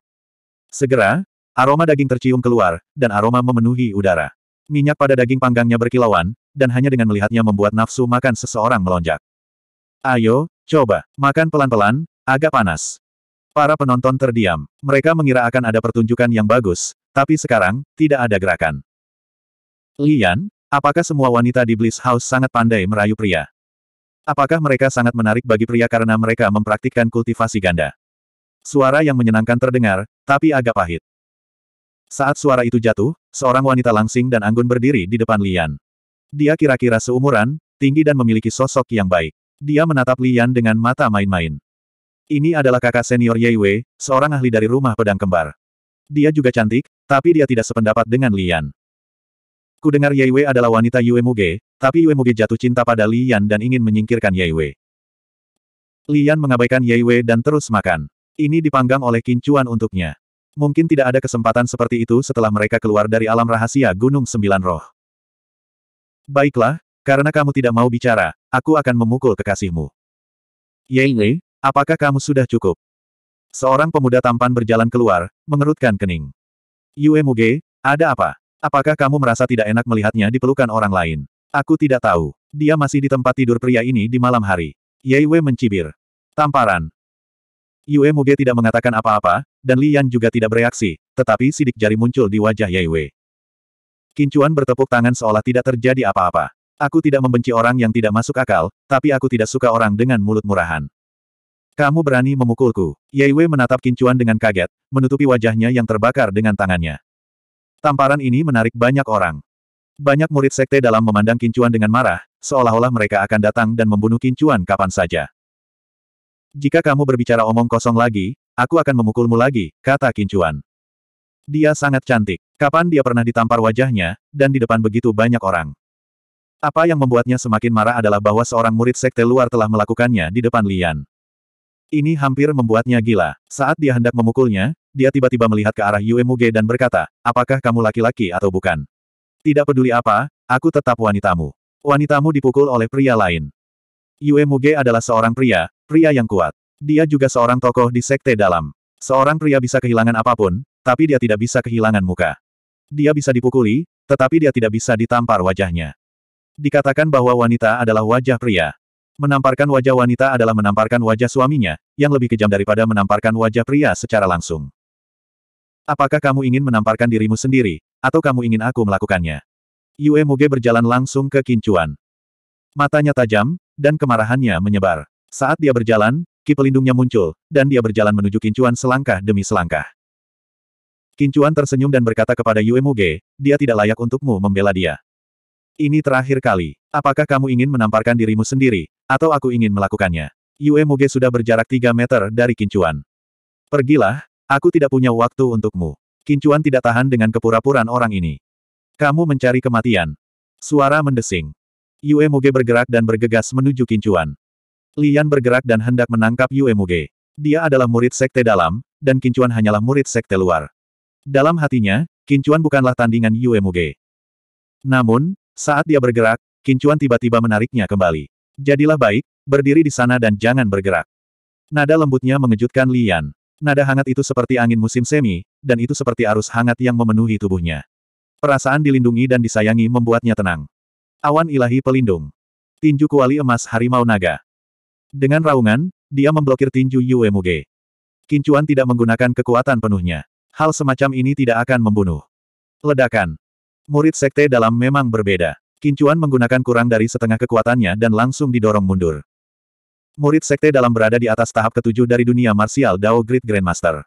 Segera, aroma daging tercium keluar, dan aroma memenuhi udara. Minyak pada daging panggangnya berkilauan, dan hanya dengan melihatnya membuat nafsu makan seseorang melonjak. Ayo, coba, makan pelan-pelan, agak panas. Para penonton terdiam. Mereka mengira akan ada pertunjukan yang bagus, tapi sekarang, tidak ada gerakan. Lian, apakah semua wanita di Bliss House sangat pandai merayu pria? Apakah mereka sangat menarik bagi pria karena mereka mempraktikkan kultivasi ganda? Suara yang menyenangkan terdengar, tapi agak pahit. Saat suara itu jatuh, seorang wanita langsing dan anggun berdiri di depan Lian. Dia kira-kira seumuran, tinggi dan memiliki sosok yang baik. Dia menatap Lian dengan mata main-main. Ini adalah kakak senior Ye Wei, seorang ahli dari rumah pedang kembar. Dia juga cantik, tapi dia tidak sependapat dengan Lian. Kudengar Ye Wei adalah wanita Yue Muge, tapi Yue Muge jatuh cinta pada Li Yan dan ingin menyingkirkan Ye Wei. Li Yan mengabaikan Ye Wei dan terus makan. Ini dipanggang oleh kincuan untuknya. Mungkin tidak ada kesempatan seperti itu setelah mereka keluar dari alam rahasia Gunung Sembilan Roh. Baiklah, karena kamu tidak mau bicara, aku akan memukul kekasihmu. Wei, apakah kamu sudah cukup? Seorang pemuda tampan berjalan keluar, mengerutkan kening. Yue Muge, ada apa? Apakah kamu merasa tidak enak melihatnya dipelukan orang lain? Aku tidak tahu. Dia masih di tempat tidur pria ini di malam hari. Ye mencibir. Tamparan. Yue Muge tidak mengatakan apa-apa, dan Li Yan juga tidak bereaksi, tetapi sidik jari muncul di wajah Ye Wei. Kincuan bertepuk tangan seolah tidak terjadi apa-apa. Aku tidak membenci orang yang tidak masuk akal, tapi aku tidak suka orang dengan mulut murahan. Kamu berani memukulku. Ye menatap Kincuan dengan kaget, menutupi wajahnya yang terbakar dengan tangannya. Tamparan ini menarik banyak orang. Banyak murid sekte dalam memandang Kincuan dengan marah, seolah-olah mereka akan datang dan membunuh Kincuan kapan saja. Jika kamu berbicara omong kosong lagi, aku akan memukulmu lagi, kata Kincuan. Dia sangat cantik. Kapan dia pernah ditampar wajahnya, dan di depan begitu banyak orang. Apa yang membuatnya semakin marah adalah bahwa seorang murid sekte luar telah melakukannya di depan Lian. Ini hampir membuatnya gila. Saat dia hendak memukulnya, dia tiba-tiba melihat ke arah Yue Muge dan berkata, apakah kamu laki-laki atau bukan? Tidak peduli apa, aku tetap wanitamu. Wanitamu dipukul oleh pria lain. Yue Muge adalah seorang pria, pria yang kuat. Dia juga seorang tokoh di sekte dalam. Seorang pria bisa kehilangan apapun, tapi dia tidak bisa kehilangan muka. Dia bisa dipukuli, tetapi dia tidak bisa ditampar wajahnya. Dikatakan bahwa wanita adalah wajah pria. Menamparkan wajah wanita adalah menamparkan wajah suaminya, yang lebih kejam daripada menamparkan wajah pria secara langsung. Apakah kamu ingin menamparkan dirimu sendiri, atau kamu ingin aku melakukannya? Yue Muge berjalan langsung ke Kincuan. Matanya tajam, dan kemarahannya menyebar. Saat dia berjalan, ki pelindungnya muncul, dan dia berjalan menuju Kincuan selangkah demi selangkah. Kincuan tersenyum dan berkata kepada Yue Muge, dia tidak layak untukmu membela dia. Ini terakhir kali. Apakah kamu ingin menamparkan dirimu sendiri, atau aku ingin melakukannya? Yue Muge sudah berjarak 3 meter dari Kincuan. Pergilah, aku tidak punya waktu untukmu. Kincuan tidak tahan dengan kepura-puraan orang ini. Kamu mencari kematian. Suara mendesing. Yue Muge bergerak dan bergegas menuju Kincuan. Lian bergerak dan hendak menangkap Yue Muge. Dia adalah murid sekte dalam, dan Kincuan hanyalah murid sekte luar. Dalam hatinya, Kincuan bukanlah tandingan Yue Muge. Namun, saat dia bergerak, Kincuan tiba-tiba menariknya kembali. Jadilah baik, berdiri di sana dan jangan bergerak. Nada lembutnya mengejutkan Lian. Nada hangat itu seperti angin musim semi, dan itu seperti arus hangat yang memenuhi tubuhnya. Perasaan dilindungi dan disayangi membuatnya tenang. Awan ilahi pelindung. Tinju kuali emas harimau naga. Dengan raungan, dia memblokir tinju Yue Muge. Kincuan tidak menggunakan kekuatan penuhnya. Hal semacam ini tidak akan membunuh. Ledakan. Murid sekte dalam memang berbeda. Kincuan menggunakan kurang dari setengah kekuatannya dan langsung didorong mundur. Murid sekte dalam berada di atas tahap ketujuh dari dunia martial Dao Great Grandmaster.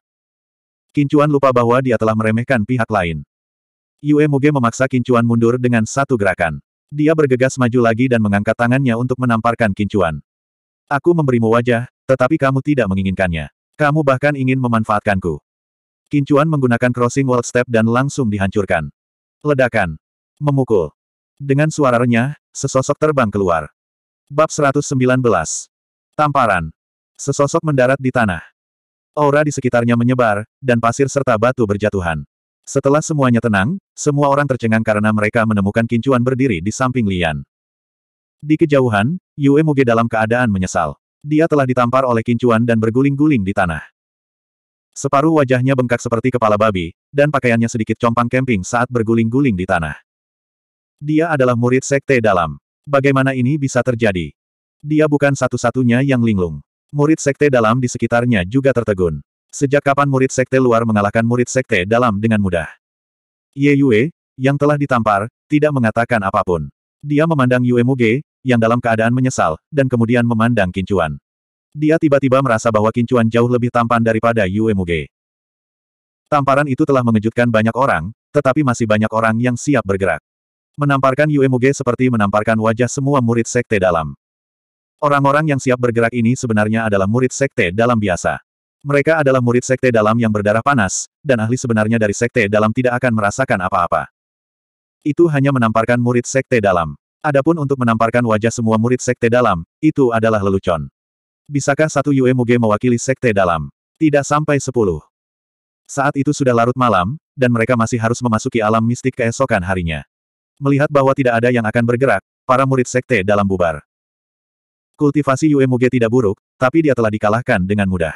Kincuan lupa bahwa dia telah meremehkan pihak lain. Yue Muge memaksa Kincuan mundur dengan satu gerakan. Dia bergegas maju lagi dan mengangkat tangannya untuk menamparkan Kincuan. Aku memberimu wajah, tetapi kamu tidak menginginkannya. Kamu bahkan ingin memanfaatkanku. Kincuan menggunakan crossing World step dan langsung dihancurkan. Ledakan. Memukul. Dengan suara renyah, sesosok terbang keluar. Bab 119 Tamparan. Sesosok mendarat di tanah. Aura di sekitarnya menyebar, dan pasir serta batu berjatuhan. Setelah semuanya tenang, semua orang tercengang karena mereka menemukan kincuan berdiri di samping Lian. Di kejauhan, Yue Muge dalam keadaan menyesal. Dia telah ditampar oleh kincuan dan berguling-guling di tanah. Separuh wajahnya bengkak seperti kepala babi, dan pakaiannya sedikit compang camping saat berguling-guling di tanah. Dia adalah murid sekte dalam. Bagaimana ini bisa terjadi? Dia bukan satu-satunya yang linglung. Murid sekte dalam di sekitarnya juga tertegun. Sejak kapan murid sekte luar mengalahkan murid sekte dalam dengan mudah? Ye Yue, yang telah ditampar, tidak mengatakan apapun. Dia memandang Yue Muge, yang dalam keadaan menyesal, dan kemudian memandang Kincuan. Dia tiba-tiba merasa bahwa Kincuan jauh lebih tampan daripada Yue Muge. Tamparan itu telah mengejutkan banyak orang, tetapi masih banyak orang yang siap bergerak. Menamparkan Yue Muge seperti menamparkan wajah semua murid sekte dalam. Orang-orang yang siap bergerak ini sebenarnya adalah murid sekte dalam biasa. Mereka adalah murid sekte dalam yang berdarah panas, dan ahli sebenarnya dari sekte dalam tidak akan merasakan apa-apa. Itu hanya menamparkan murid sekte dalam. Adapun untuk menamparkan wajah semua murid sekte dalam, itu adalah lelucon. Bisakah satu Yue Muge mewakili sekte dalam? Tidak sampai sepuluh. Saat itu sudah larut malam, dan mereka masih harus memasuki alam mistik keesokan harinya. Melihat bahwa tidak ada yang akan bergerak, para murid sekte dalam bubar. Kultivasi Yue Muge tidak buruk, tapi dia telah dikalahkan dengan mudah.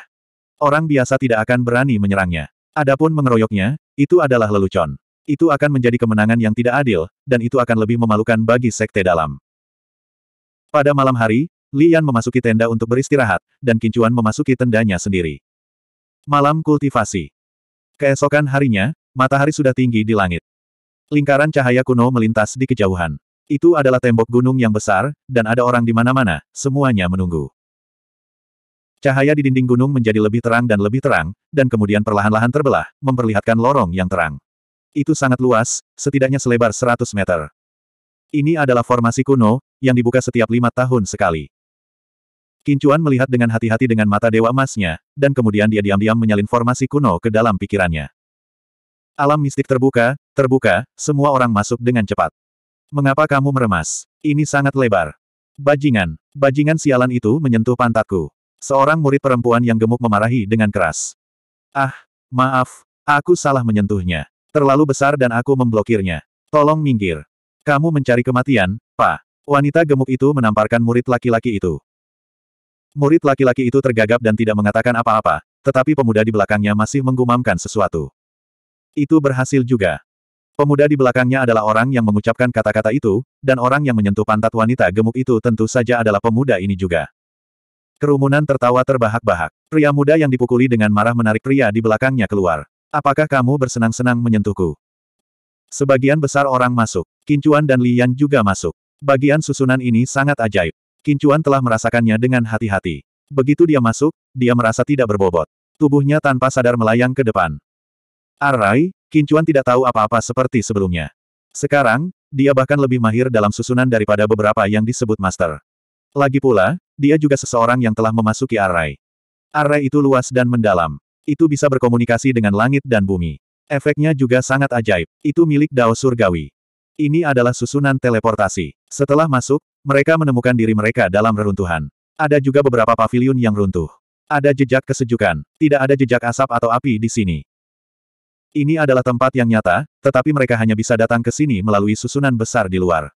Orang biasa tidak akan berani menyerangnya. Adapun mengeroyoknya, itu adalah lelucon. Itu akan menjadi kemenangan yang tidak adil, dan itu akan lebih memalukan bagi sekte dalam. Pada malam hari, Lian memasuki tenda untuk beristirahat, dan Kincuan memasuki tendanya sendiri. Malam kultivasi. Keesokan harinya, matahari sudah tinggi di langit. Lingkaran cahaya kuno melintas di kejauhan. Itu adalah tembok gunung yang besar, dan ada orang di mana-mana, semuanya menunggu. Cahaya di dinding gunung menjadi lebih terang dan lebih terang, dan kemudian perlahan-lahan terbelah, memperlihatkan lorong yang terang. Itu sangat luas, setidaknya selebar 100 meter. Ini adalah formasi kuno, yang dibuka setiap lima tahun sekali. Kincuan melihat dengan hati-hati dengan mata dewa emasnya, dan kemudian dia diam-diam menyalin formasi kuno ke dalam pikirannya. Alam mistik terbuka, terbuka, semua orang masuk dengan cepat. Mengapa kamu meremas? Ini sangat lebar. Bajingan. Bajingan sialan itu menyentuh pantatku. Seorang murid perempuan yang gemuk memarahi dengan keras. Ah, maaf, aku salah menyentuhnya. Terlalu besar dan aku memblokirnya. Tolong minggir. Kamu mencari kematian, Pak. Wanita gemuk itu menamparkan murid laki-laki itu. Murid laki-laki itu tergagap dan tidak mengatakan apa-apa, tetapi pemuda di belakangnya masih menggumamkan sesuatu. Itu berhasil juga. Pemuda di belakangnya adalah orang yang mengucapkan kata-kata itu, dan orang yang menyentuh pantat wanita gemuk itu tentu saja adalah pemuda ini juga. Kerumunan tertawa terbahak-bahak. Pria muda yang dipukuli dengan marah menarik pria di belakangnya keluar. Apakah kamu bersenang-senang menyentuhku? Sebagian besar orang masuk. Kincuan dan Lian juga masuk. Bagian susunan ini sangat ajaib. Kincuan telah merasakannya dengan hati-hati. Begitu dia masuk, dia merasa tidak berbobot. Tubuhnya tanpa sadar melayang ke depan. Arai, Kincuan tidak tahu apa-apa seperti sebelumnya. Sekarang, dia bahkan lebih mahir dalam susunan daripada beberapa yang disebut master. Lagi pula, dia juga seseorang yang telah memasuki Arai. Arai itu luas dan mendalam. Itu bisa berkomunikasi dengan langit dan bumi. Efeknya juga sangat ajaib. Itu milik Dao Surgawi. Ini adalah susunan teleportasi. Setelah masuk, mereka menemukan diri mereka dalam reruntuhan. Ada juga beberapa paviliun yang runtuh. Ada jejak kesejukan. Tidak ada jejak asap atau api di sini. Ini adalah tempat yang nyata, tetapi mereka hanya bisa datang ke sini melalui susunan besar di luar.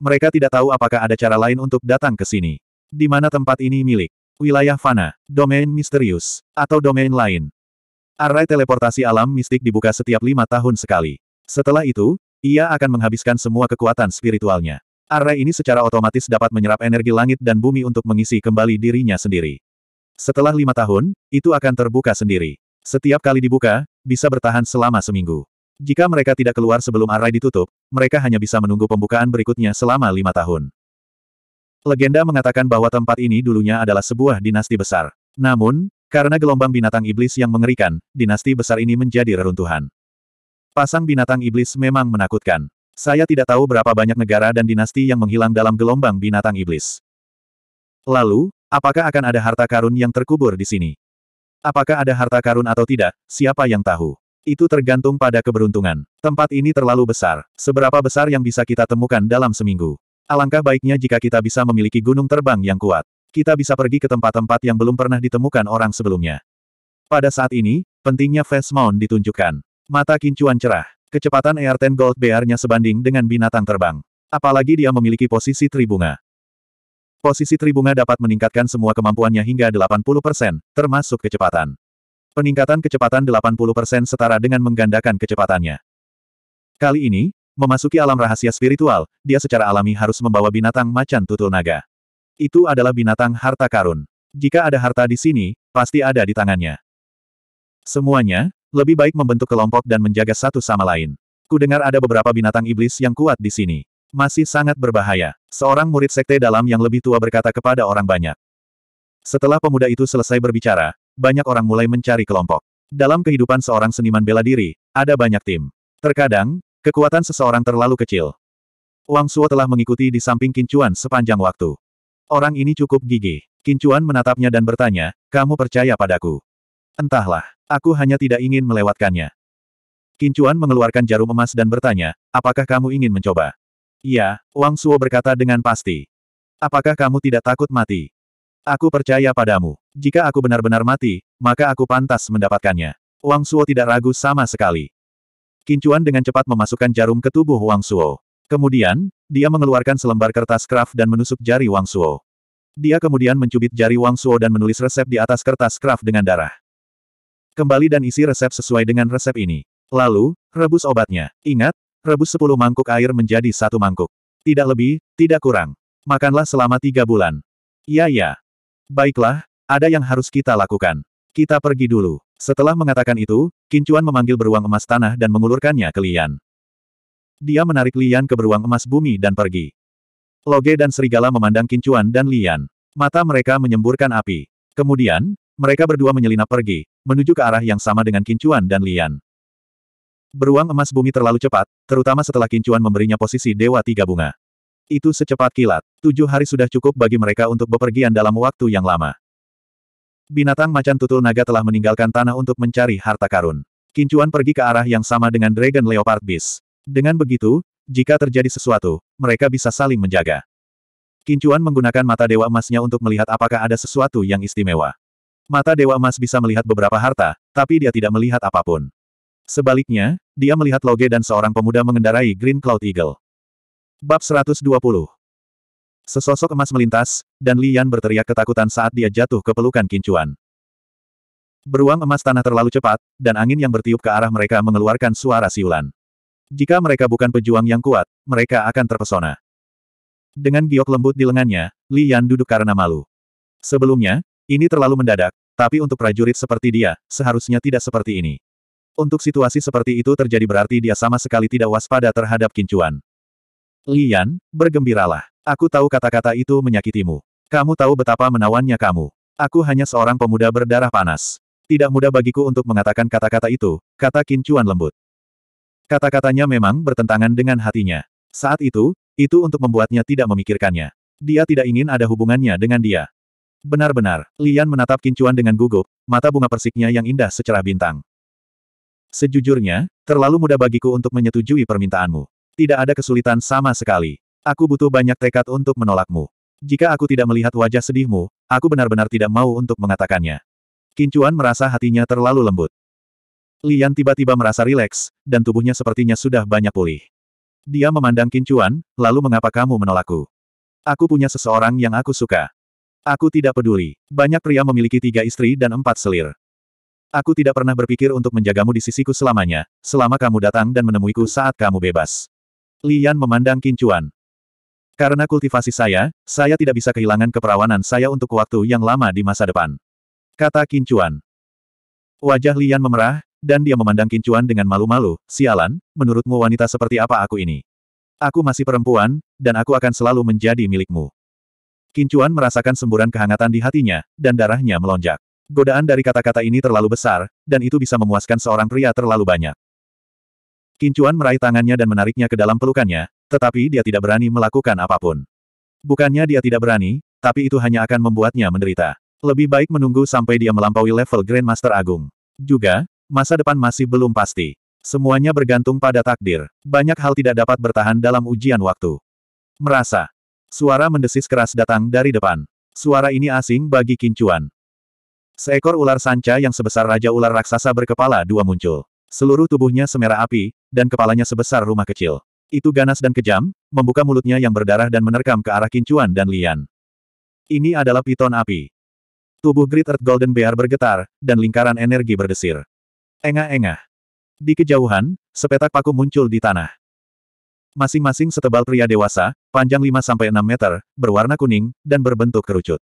Mereka tidak tahu apakah ada cara lain untuk datang ke sini. Di mana tempat ini milik? Wilayah Fana, domain misterius, atau domain lain. Array teleportasi alam mistik dibuka setiap lima tahun sekali. Setelah itu, ia akan menghabiskan semua kekuatan spiritualnya. Array ini secara otomatis dapat menyerap energi langit dan bumi untuk mengisi kembali dirinya sendiri. Setelah lima tahun, itu akan terbuka sendiri. Setiap kali dibuka, bisa bertahan selama seminggu. Jika mereka tidak keluar sebelum arai ditutup, mereka hanya bisa menunggu pembukaan berikutnya selama lima tahun. Legenda mengatakan bahwa tempat ini dulunya adalah sebuah dinasti besar. Namun, karena gelombang binatang iblis yang mengerikan, dinasti besar ini menjadi reruntuhan. Pasang binatang iblis memang menakutkan. Saya tidak tahu berapa banyak negara dan dinasti yang menghilang dalam gelombang binatang iblis. Lalu, apakah akan ada harta karun yang terkubur di sini? Apakah ada harta karun atau tidak, siapa yang tahu? Itu tergantung pada keberuntungan. Tempat ini terlalu besar. Seberapa besar yang bisa kita temukan dalam seminggu? Alangkah baiknya jika kita bisa memiliki gunung terbang yang kuat. Kita bisa pergi ke tempat-tempat yang belum pernah ditemukan orang sebelumnya. Pada saat ini, pentingnya face mount ditunjukkan. Mata kincuan cerah. Kecepatan 10 Gold BR-nya sebanding dengan binatang terbang. Apalagi dia memiliki posisi tribunga. Posisi tribunga dapat meningkatkan semua kemampuannya hingga 80%, termasuk kecepatan. Peningkatan kecepatan 80% setara dengan menggandakan kecepatannya. Kali ini, memasuki alam rahasia spiritual, dia secara alami harus membawa binatang macan tutul naga. Itu adalah binatang harta karun. Jika ada harta di sini, pasti ada di tangannya. Semuanya, lebih baik membentuk kelompok dan menjaga satu sama lain. Kudengar ada beberapa binatang iblis yang kuat di sini. Masih sangat berbahaya. Seorang murid sekte dalam yang lebih tua berkata kepada orang banyak. Setelah pemuda itu selesai berbicara, banyak orang mulai mencari kelompok. Dalam kehidupan seorang seniman bela diri, ada banyak tim. Terkadang, kekuatan seseorang terlalu kecil. Wang Suo telah mengikuti di samping Kincuan sepanjang waktu. Orang ini cukup gigih. Kincuan menatapnya dan bertanya, kamu percaya padaku? Entahlah, aku hanya tidak ingin melewatkannya. Kincuan mengeluarkan jarum emas dan bertanya, apakah kamu ingin mencoba? Iya, Wang Suo berkata dengan pasti. Apakah kamu tidak takut mati? Aku percaya padamu. Jika aku benar-benar mati, maka aku pantas mendapatkannya. Wang Suo tidak ragu sama sekali. Kincuan dengan cepat memasukkan jarum ke tubuh Wang Suo. Kemudian, dia mengeluarkan selembar kertas kraft dan menusuk jari Wang Suo. Dia kemudian mencubit jari Wang Suo dan menulis resep di atas kertas kraft dengan darah. Kembali dan isi resep sesuai dengan resep ini. Lalu, rebus obatnya. Ingat, Rebus sepuluh mangkuk air menjadi satu mangkuk. Tidak lebih, tidak kurang. Makanlah selama tiga bulan. Iya, ya. Baiklah, ada yang harus kita lakukan. Kita pergi dulu. Setelah mengatakan itu, Kincuan memanggil beruang emas tanah dan mengulurkannya ke Lian. Dia menarik Lian ke beruang emas bumi dan pergi. Loge dan Serigala memandang Kincuan dan Lian. Mata mereka menyemburkan api. Kemudian, mereka berdua menyelinap pergi, menuju ke arah yang sama dengan Kincuan dan Lian. Beruang emas bumi terlalu cepat, terutama setelah Kincuan memberinya posisi Dewa Tiga Bunga. Itu secepat kilat. Tujuh hari sudah cukup bagi mereka untuk bepergian dalam waktu yang lama. Binatang macan tutul naga telah meninggalkan tanah untuk mencari harta karun. Kincuan pergi ke arah yang sama dengan Dragon Leopard Beast. Dengan begitu, jika terjadi sesuatu, mereka bisa saling menjaga. Kincuan menggunakan mata dewa emasnya untuk melihat apakah ada sesuatu yang istimewa. Mata dewa emas bisa melihat beberapa harta, tapi dia tidak melihat apapun. Sebaliknya, dia melihat Loge dan seorang pemuda mengendarai Green Cloud Eagle. Bab 120 Sesosok emas melintas, dan Lian berteriak ketakutan saat dia jatuh ke pelukan kincuan. Beruang emas tanah terlalu cepat, dan angin yang bertiup ke arah mereka mengeluarkan suara siulan. Jika mereka bukan pejuang yang kuat, mereka akan terpesona. Dengan giok lembut di lengannya, Lian duduk karena malu. Sebelumnya, ini terlalu mendadak, tapi untuk prajurit seperti dia, seharusnya tidak seperti ini. Untuk situasi seperti itu terjadi berarti dia sama sekali tidak waspada terhadap kincuan. Lian, bergembiralah. Aku tahu kata-kata itu menyakitimu. Kamu tahu betapa menawannya kamu. Aku hanya seorang pemuda berdarah panas. Tidak mudah bagiku untuk mengatakan kata-kata itu, kata kincuan lembut. Kata-katanya memang bertentangan dengan hatinya. Saat itu, itu untuk membuatnya tidak memikirkannya. Dia tidak ingin ada hubungannya dengan dia. Benar-benar, Lian menatap kincuan dengan gugup, mata bunga persiknya yang indah secerah bintang. Sejujurnya, terlalu mudah bagiku untuk menyetujui permintaanmu. Tidak ada kesulitan sama sekali. Aku butuh banyak tekad untuk menolakmu. Jika aku tidak melihat wajah sedihmu, aku benar-benar tidak mau untuk mengatakannya. Kincuan merasa hatinya terlalu lembut. Lian tiba-tiba merasa rileks, dan tubuhnya sepertinya sudah banyak pulih. Dia memandang Kincuan, lalu mengapa kamu menolakku? Aku punya seseorang yang aku suka. Aku tidak peduli. Banyak pria memiliki tiga istri dan empat selir. Aku tidak pernah berpikir untuk menjagamu di sisiku selamanya, selama kamu datang dan menemuiku saat kamu bebas. Lian memandang Kincuan. Karena kultivasi saya, saya tidak bisa kehilangan keperawanan saya untuk waktu yang lama di masa depan. Kata Kincuan. Wajah Lian memerah, dan dia memandang Kincuan dengan malu-malu, sialan, menurutmu wanita seperti apa aku ini? Aku masih perempuan, dan aku akan selalu menjadi milikmu. Kincuan merasakan semburan kehangatan di hatinya, dan darahnya melonjak. Godaan dari kata-kata ini terlalu besar, dan itu bisa memuaskan seorang pria terlalu banyak. Kincuan meraih tangannya dan menariknya ke dalam pelukannya, tetapi dia tidak berani melakukan apapun. Bukannya dia tidak berani, tapi itu hanya akan membuatnya menderita. Lebih baik menunggu sampai dia melampaui level Grandmaster Agung. Juga, masa depan masih belum pasti. Semuanya bergantung pada takdir. Banyak hal tidak dapat bertahan dalam ujian waktu. Merasa. Suara mendesis keras datang dari depan. Suara ini asing bagi Kincuan. Seekor ular sanca yang sebesar raja ular raksasa berkepala dua muncul. Seluruh tubuhnya semerah api, dan kepalanya sebesar rumah kecil. Itu ganas dan kejam, membuka mulutnya yang berdarah dan menerkam ke arah Kincuan dan Lian. Ini adalah piton api. Tubuh Great Earth Golden Bear bergetar, dan lingkaran energi berdesir. Engah-engah. Di kejauhan, sepetak paku muncul di tanah. Masing-masing setebal pria dewasa, panjang 5-6 meter, berwarna kuning, dan berbentuk kerucut.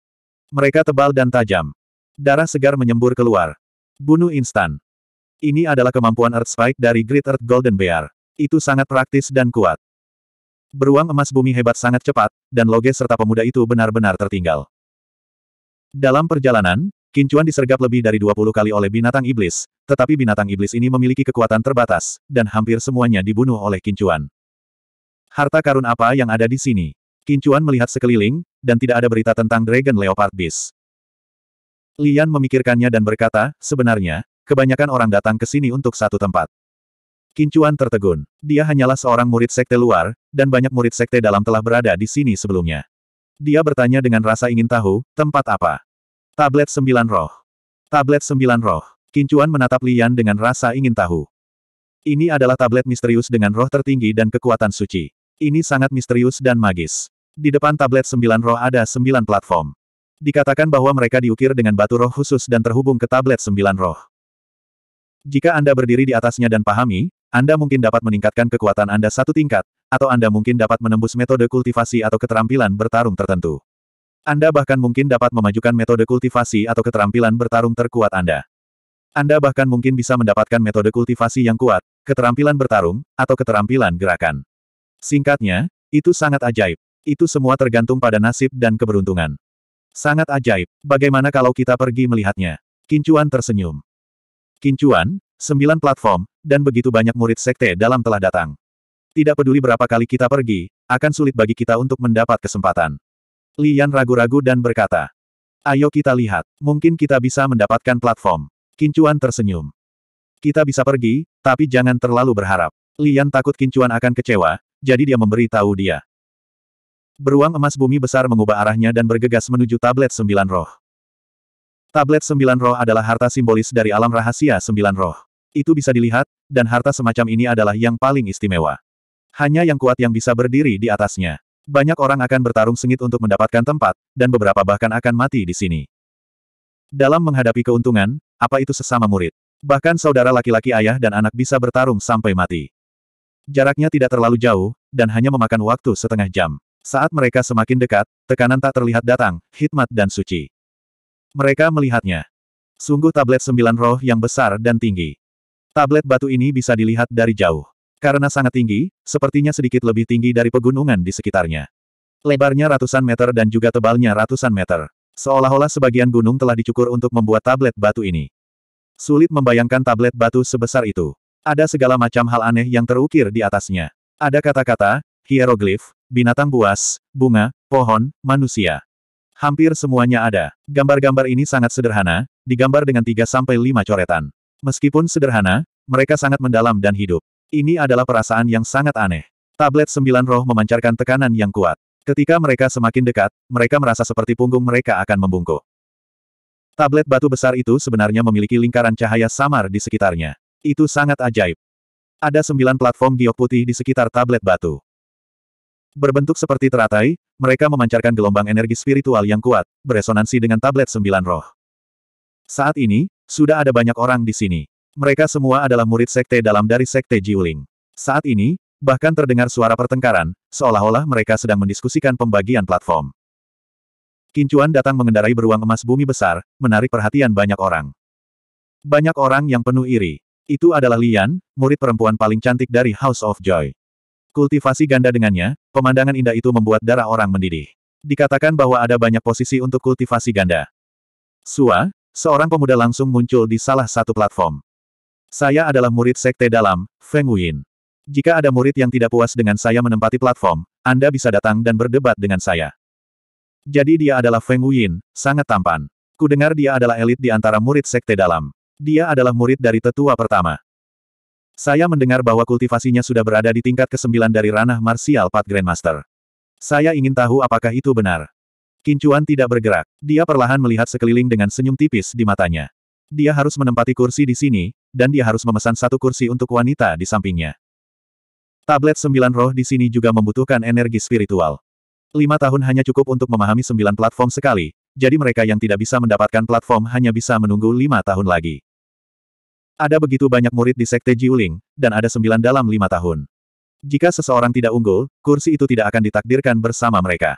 Mereka tebal dan tajam. Darah segar menyembur keluar. Bunuh instan. Ini adalah kemampuan Earth Spike dari Great Earth Golden Bear. Itu sangat praktis dan kuat. Beruang emas bumi hebat sangat cepat, dan Loge serta pemuda itu benar-benar tertinggal. Dalam perjalanan, Kincuan disergap lebih dari 20 kali oleh binatang iblis, tetapi binatang iblis ini memiliki kekuatan terbatas, dan hampir semuanya dibunuh oleh Kincuan. Harta karun apa yang ada di sini? Kincuan melihat sekeliling, dan tidak ada berita tentang Dragon Leopard Beast. Lian memikirkannya dan berkata, sebenarnya, kebanyakan orang datang ke sini untuk satu tempat. Kincuan tertegun. Dia hanyalah seorang murid sekte luar, dan banyak murid sekte dalam telah berada di sini sebelumnya. Dia bertanya dengan rasa ingin tahu, tempat apa? Tablet sembilan roh. Tablet sembilan roh. Kincuan menatap Lian dengan rasa ingin tahu. Ini adalah tablet misterius dengan roh tertinggi dan kekuatan suci. Ini sangat misterius dan magis. Di depan tablet sembilan roh ada sembilan platform. Dikatakan bahwa mereka diukir dengan batu roh khusus dan terhubung ke tablet sembilan roh. Jika Anda berdiri di atasnya dan pahami, Anda mungkin dapat meningkatkan kekuatan Anda satu tingkat, atau Anda mungkin dapat menembus metode kultivasi atau keterampilan bertarung tertentu. Anda bahkan mungkin dapat memajukan metode kultivasi atau keterampilan bertarung terkuat Anda. Anda bahkan mungkin bisa mendapatkan metode kultivasi yang kuat, keterampilan bertarung, atau keterampilan gerakan. Singkatnya, itu sangat ajaib. Itu semua tergantung pada nasib dan keberuntungan. Sangat ajaib, bagaimana kalau kita pergi melihatnya? Kincuan tersenyum. Kincuan, sembilan platform, dan begitu banyak murid sekte dalam telah datang. Tidak peduli berapa kali kita pergi, akan sulit bagi kita untuk mendapat kesempatan. Lian ragu-ragu dan berkata, Ayo kita lihat, mungkin kita bisa mendapatkan platform. Kincuan tersenyum. Kita bisa pergi, tapi jangan terlalu berharap. Lian takut Kincuan akan kecewa, jadi dia memberi tahu dia. Beruang emas bumi besar mengubah arahnya dan bergegas menuju tablet sembilan roh. Tablet sembilan roh adalah harta simbolis dari alam rahasia sembilan roh. Itu bisa dilihat, dan harta semacam ini adalah yang paling istimewa. Hanya yang kuat yang bisa berdiri di atasnya. Banyak orang akan bertarung sengit untuk mendapatkan tempat, dan beberapa bahkan akan mati di sini. Dalam menghadapi keuntungan, apa itu sesama murid? Bahkan saudara laki-laki ayah dan anak bisa bertarung sampai mati. Jaraknya tidak terlalu jauh, dan hanya memakan waktu setengah jam. Saat mereka semakin dekat, tekanan tak terlihat datang, hikmat dan suci. Mereka melihatnya. Sungguh tablet sembilan roh yang besar dan tinggi. Tablet batu ini bisa dilihat dari jauh. Karena sangat tinggi, sepertinya sedikit lebih tinggi dari pegunungan di sekitarnya. Lebarnya ratusan meter dan juga tebalnya ratusan meter. Seolah-olah sebagian gunung telah dicukur untuk membuat tablet batu ini. Sulit membayangkan tablet batu sebesar itu. Ada segala macam hal aneh yang terukir di atasnya. Ada kata-kata, hieroglif, binatang buas, bunga, pohon, manusia. Hampir semuanya ada. Gambar-gambar ini sangat sederhana, digambar dengan 3-5 coretan. Meskipun sederhana, mereka sangat mendalam dan hidup. Ini adalah perasaan yang sangat aneh. Tablet sembilan roh memancarkan tekanan yang kuat. Ketika mereka semakin dekat, mereka merasa seperti punggung mereka akan membungkuk. Tablet batu besar itu sebenarnya memiliki lingkaran cahaya samar di sekitarnya. Itu sangat ajaib. Ada sembilan platform giok putih di sekitar tablet batu. Berbentuk seperti teratai, mereka memancarkan gelombang energi spiritual yang kuat, beresonansi dengan tablet sembilan roh. Saat ini, sudah ada banyak orang di sini. Mereka semua adalah murid sekte dalam dari sekte Jiuling. Saat ini, bahkan terdengar suara pertengkaran, seolah-olah mereka sedang mendiskusikan pembagian platform. Kincuan datang mengendarai beruang emas bumi besar, menarik perhatian banyak orang. Banyak orang yang penuh iri. Itu adalah Lian, murid perempuan paling cantik dari House of Joy. Kultivasi ganda dengannya, pemandangan indah itu membuat darah orang mendidih. Dikatakan bahwa ada banyak posisi untuk kultivasi ganda. Sua, seorang pemuda langsung muncul di salah satu platform. Saya adalah murid sekte dalam, Feng Wuyin. Jika ada murid yang tidak puas dengan saya menempati platform, Anda bisa datang dan berdebat dengan saya. Jadi dia adalah Feng Wuyin, sangat tampan. Kudengar dia adalah elit di antara murid sekte dalam. Dia adalah murid dari tetua pertama. Saya mendengar bahwa kultivasinya sudah berada di tingkat ke-9 dari ranah martial Pat Grandmaster. Saya ingin tahu apakah itu benar. Kincuan tidak bergerak. Dia perlahan melihat sekeliling dengan senyum tipis di matanya. Dia harus menempati kursi di sini, dan dia harus memesan satu kursi untuk wanita di sampingnya. Tablet sembilan roh di sini juga membutuhkan energi spiritual. Lima tahun hanya cukup untuk memahami sembilan platform sekali, jadi mereka yang tidak bisa mendapatkan platform hanya bisa menunggu lima tahun lagi. Ada begitu banyak murid di Sekte Jiuling, dan ada sembilan dalam lima tahun. Jika seseorang tidak unggul, kursi itu tidak akan ditakdirkan bersama mereka.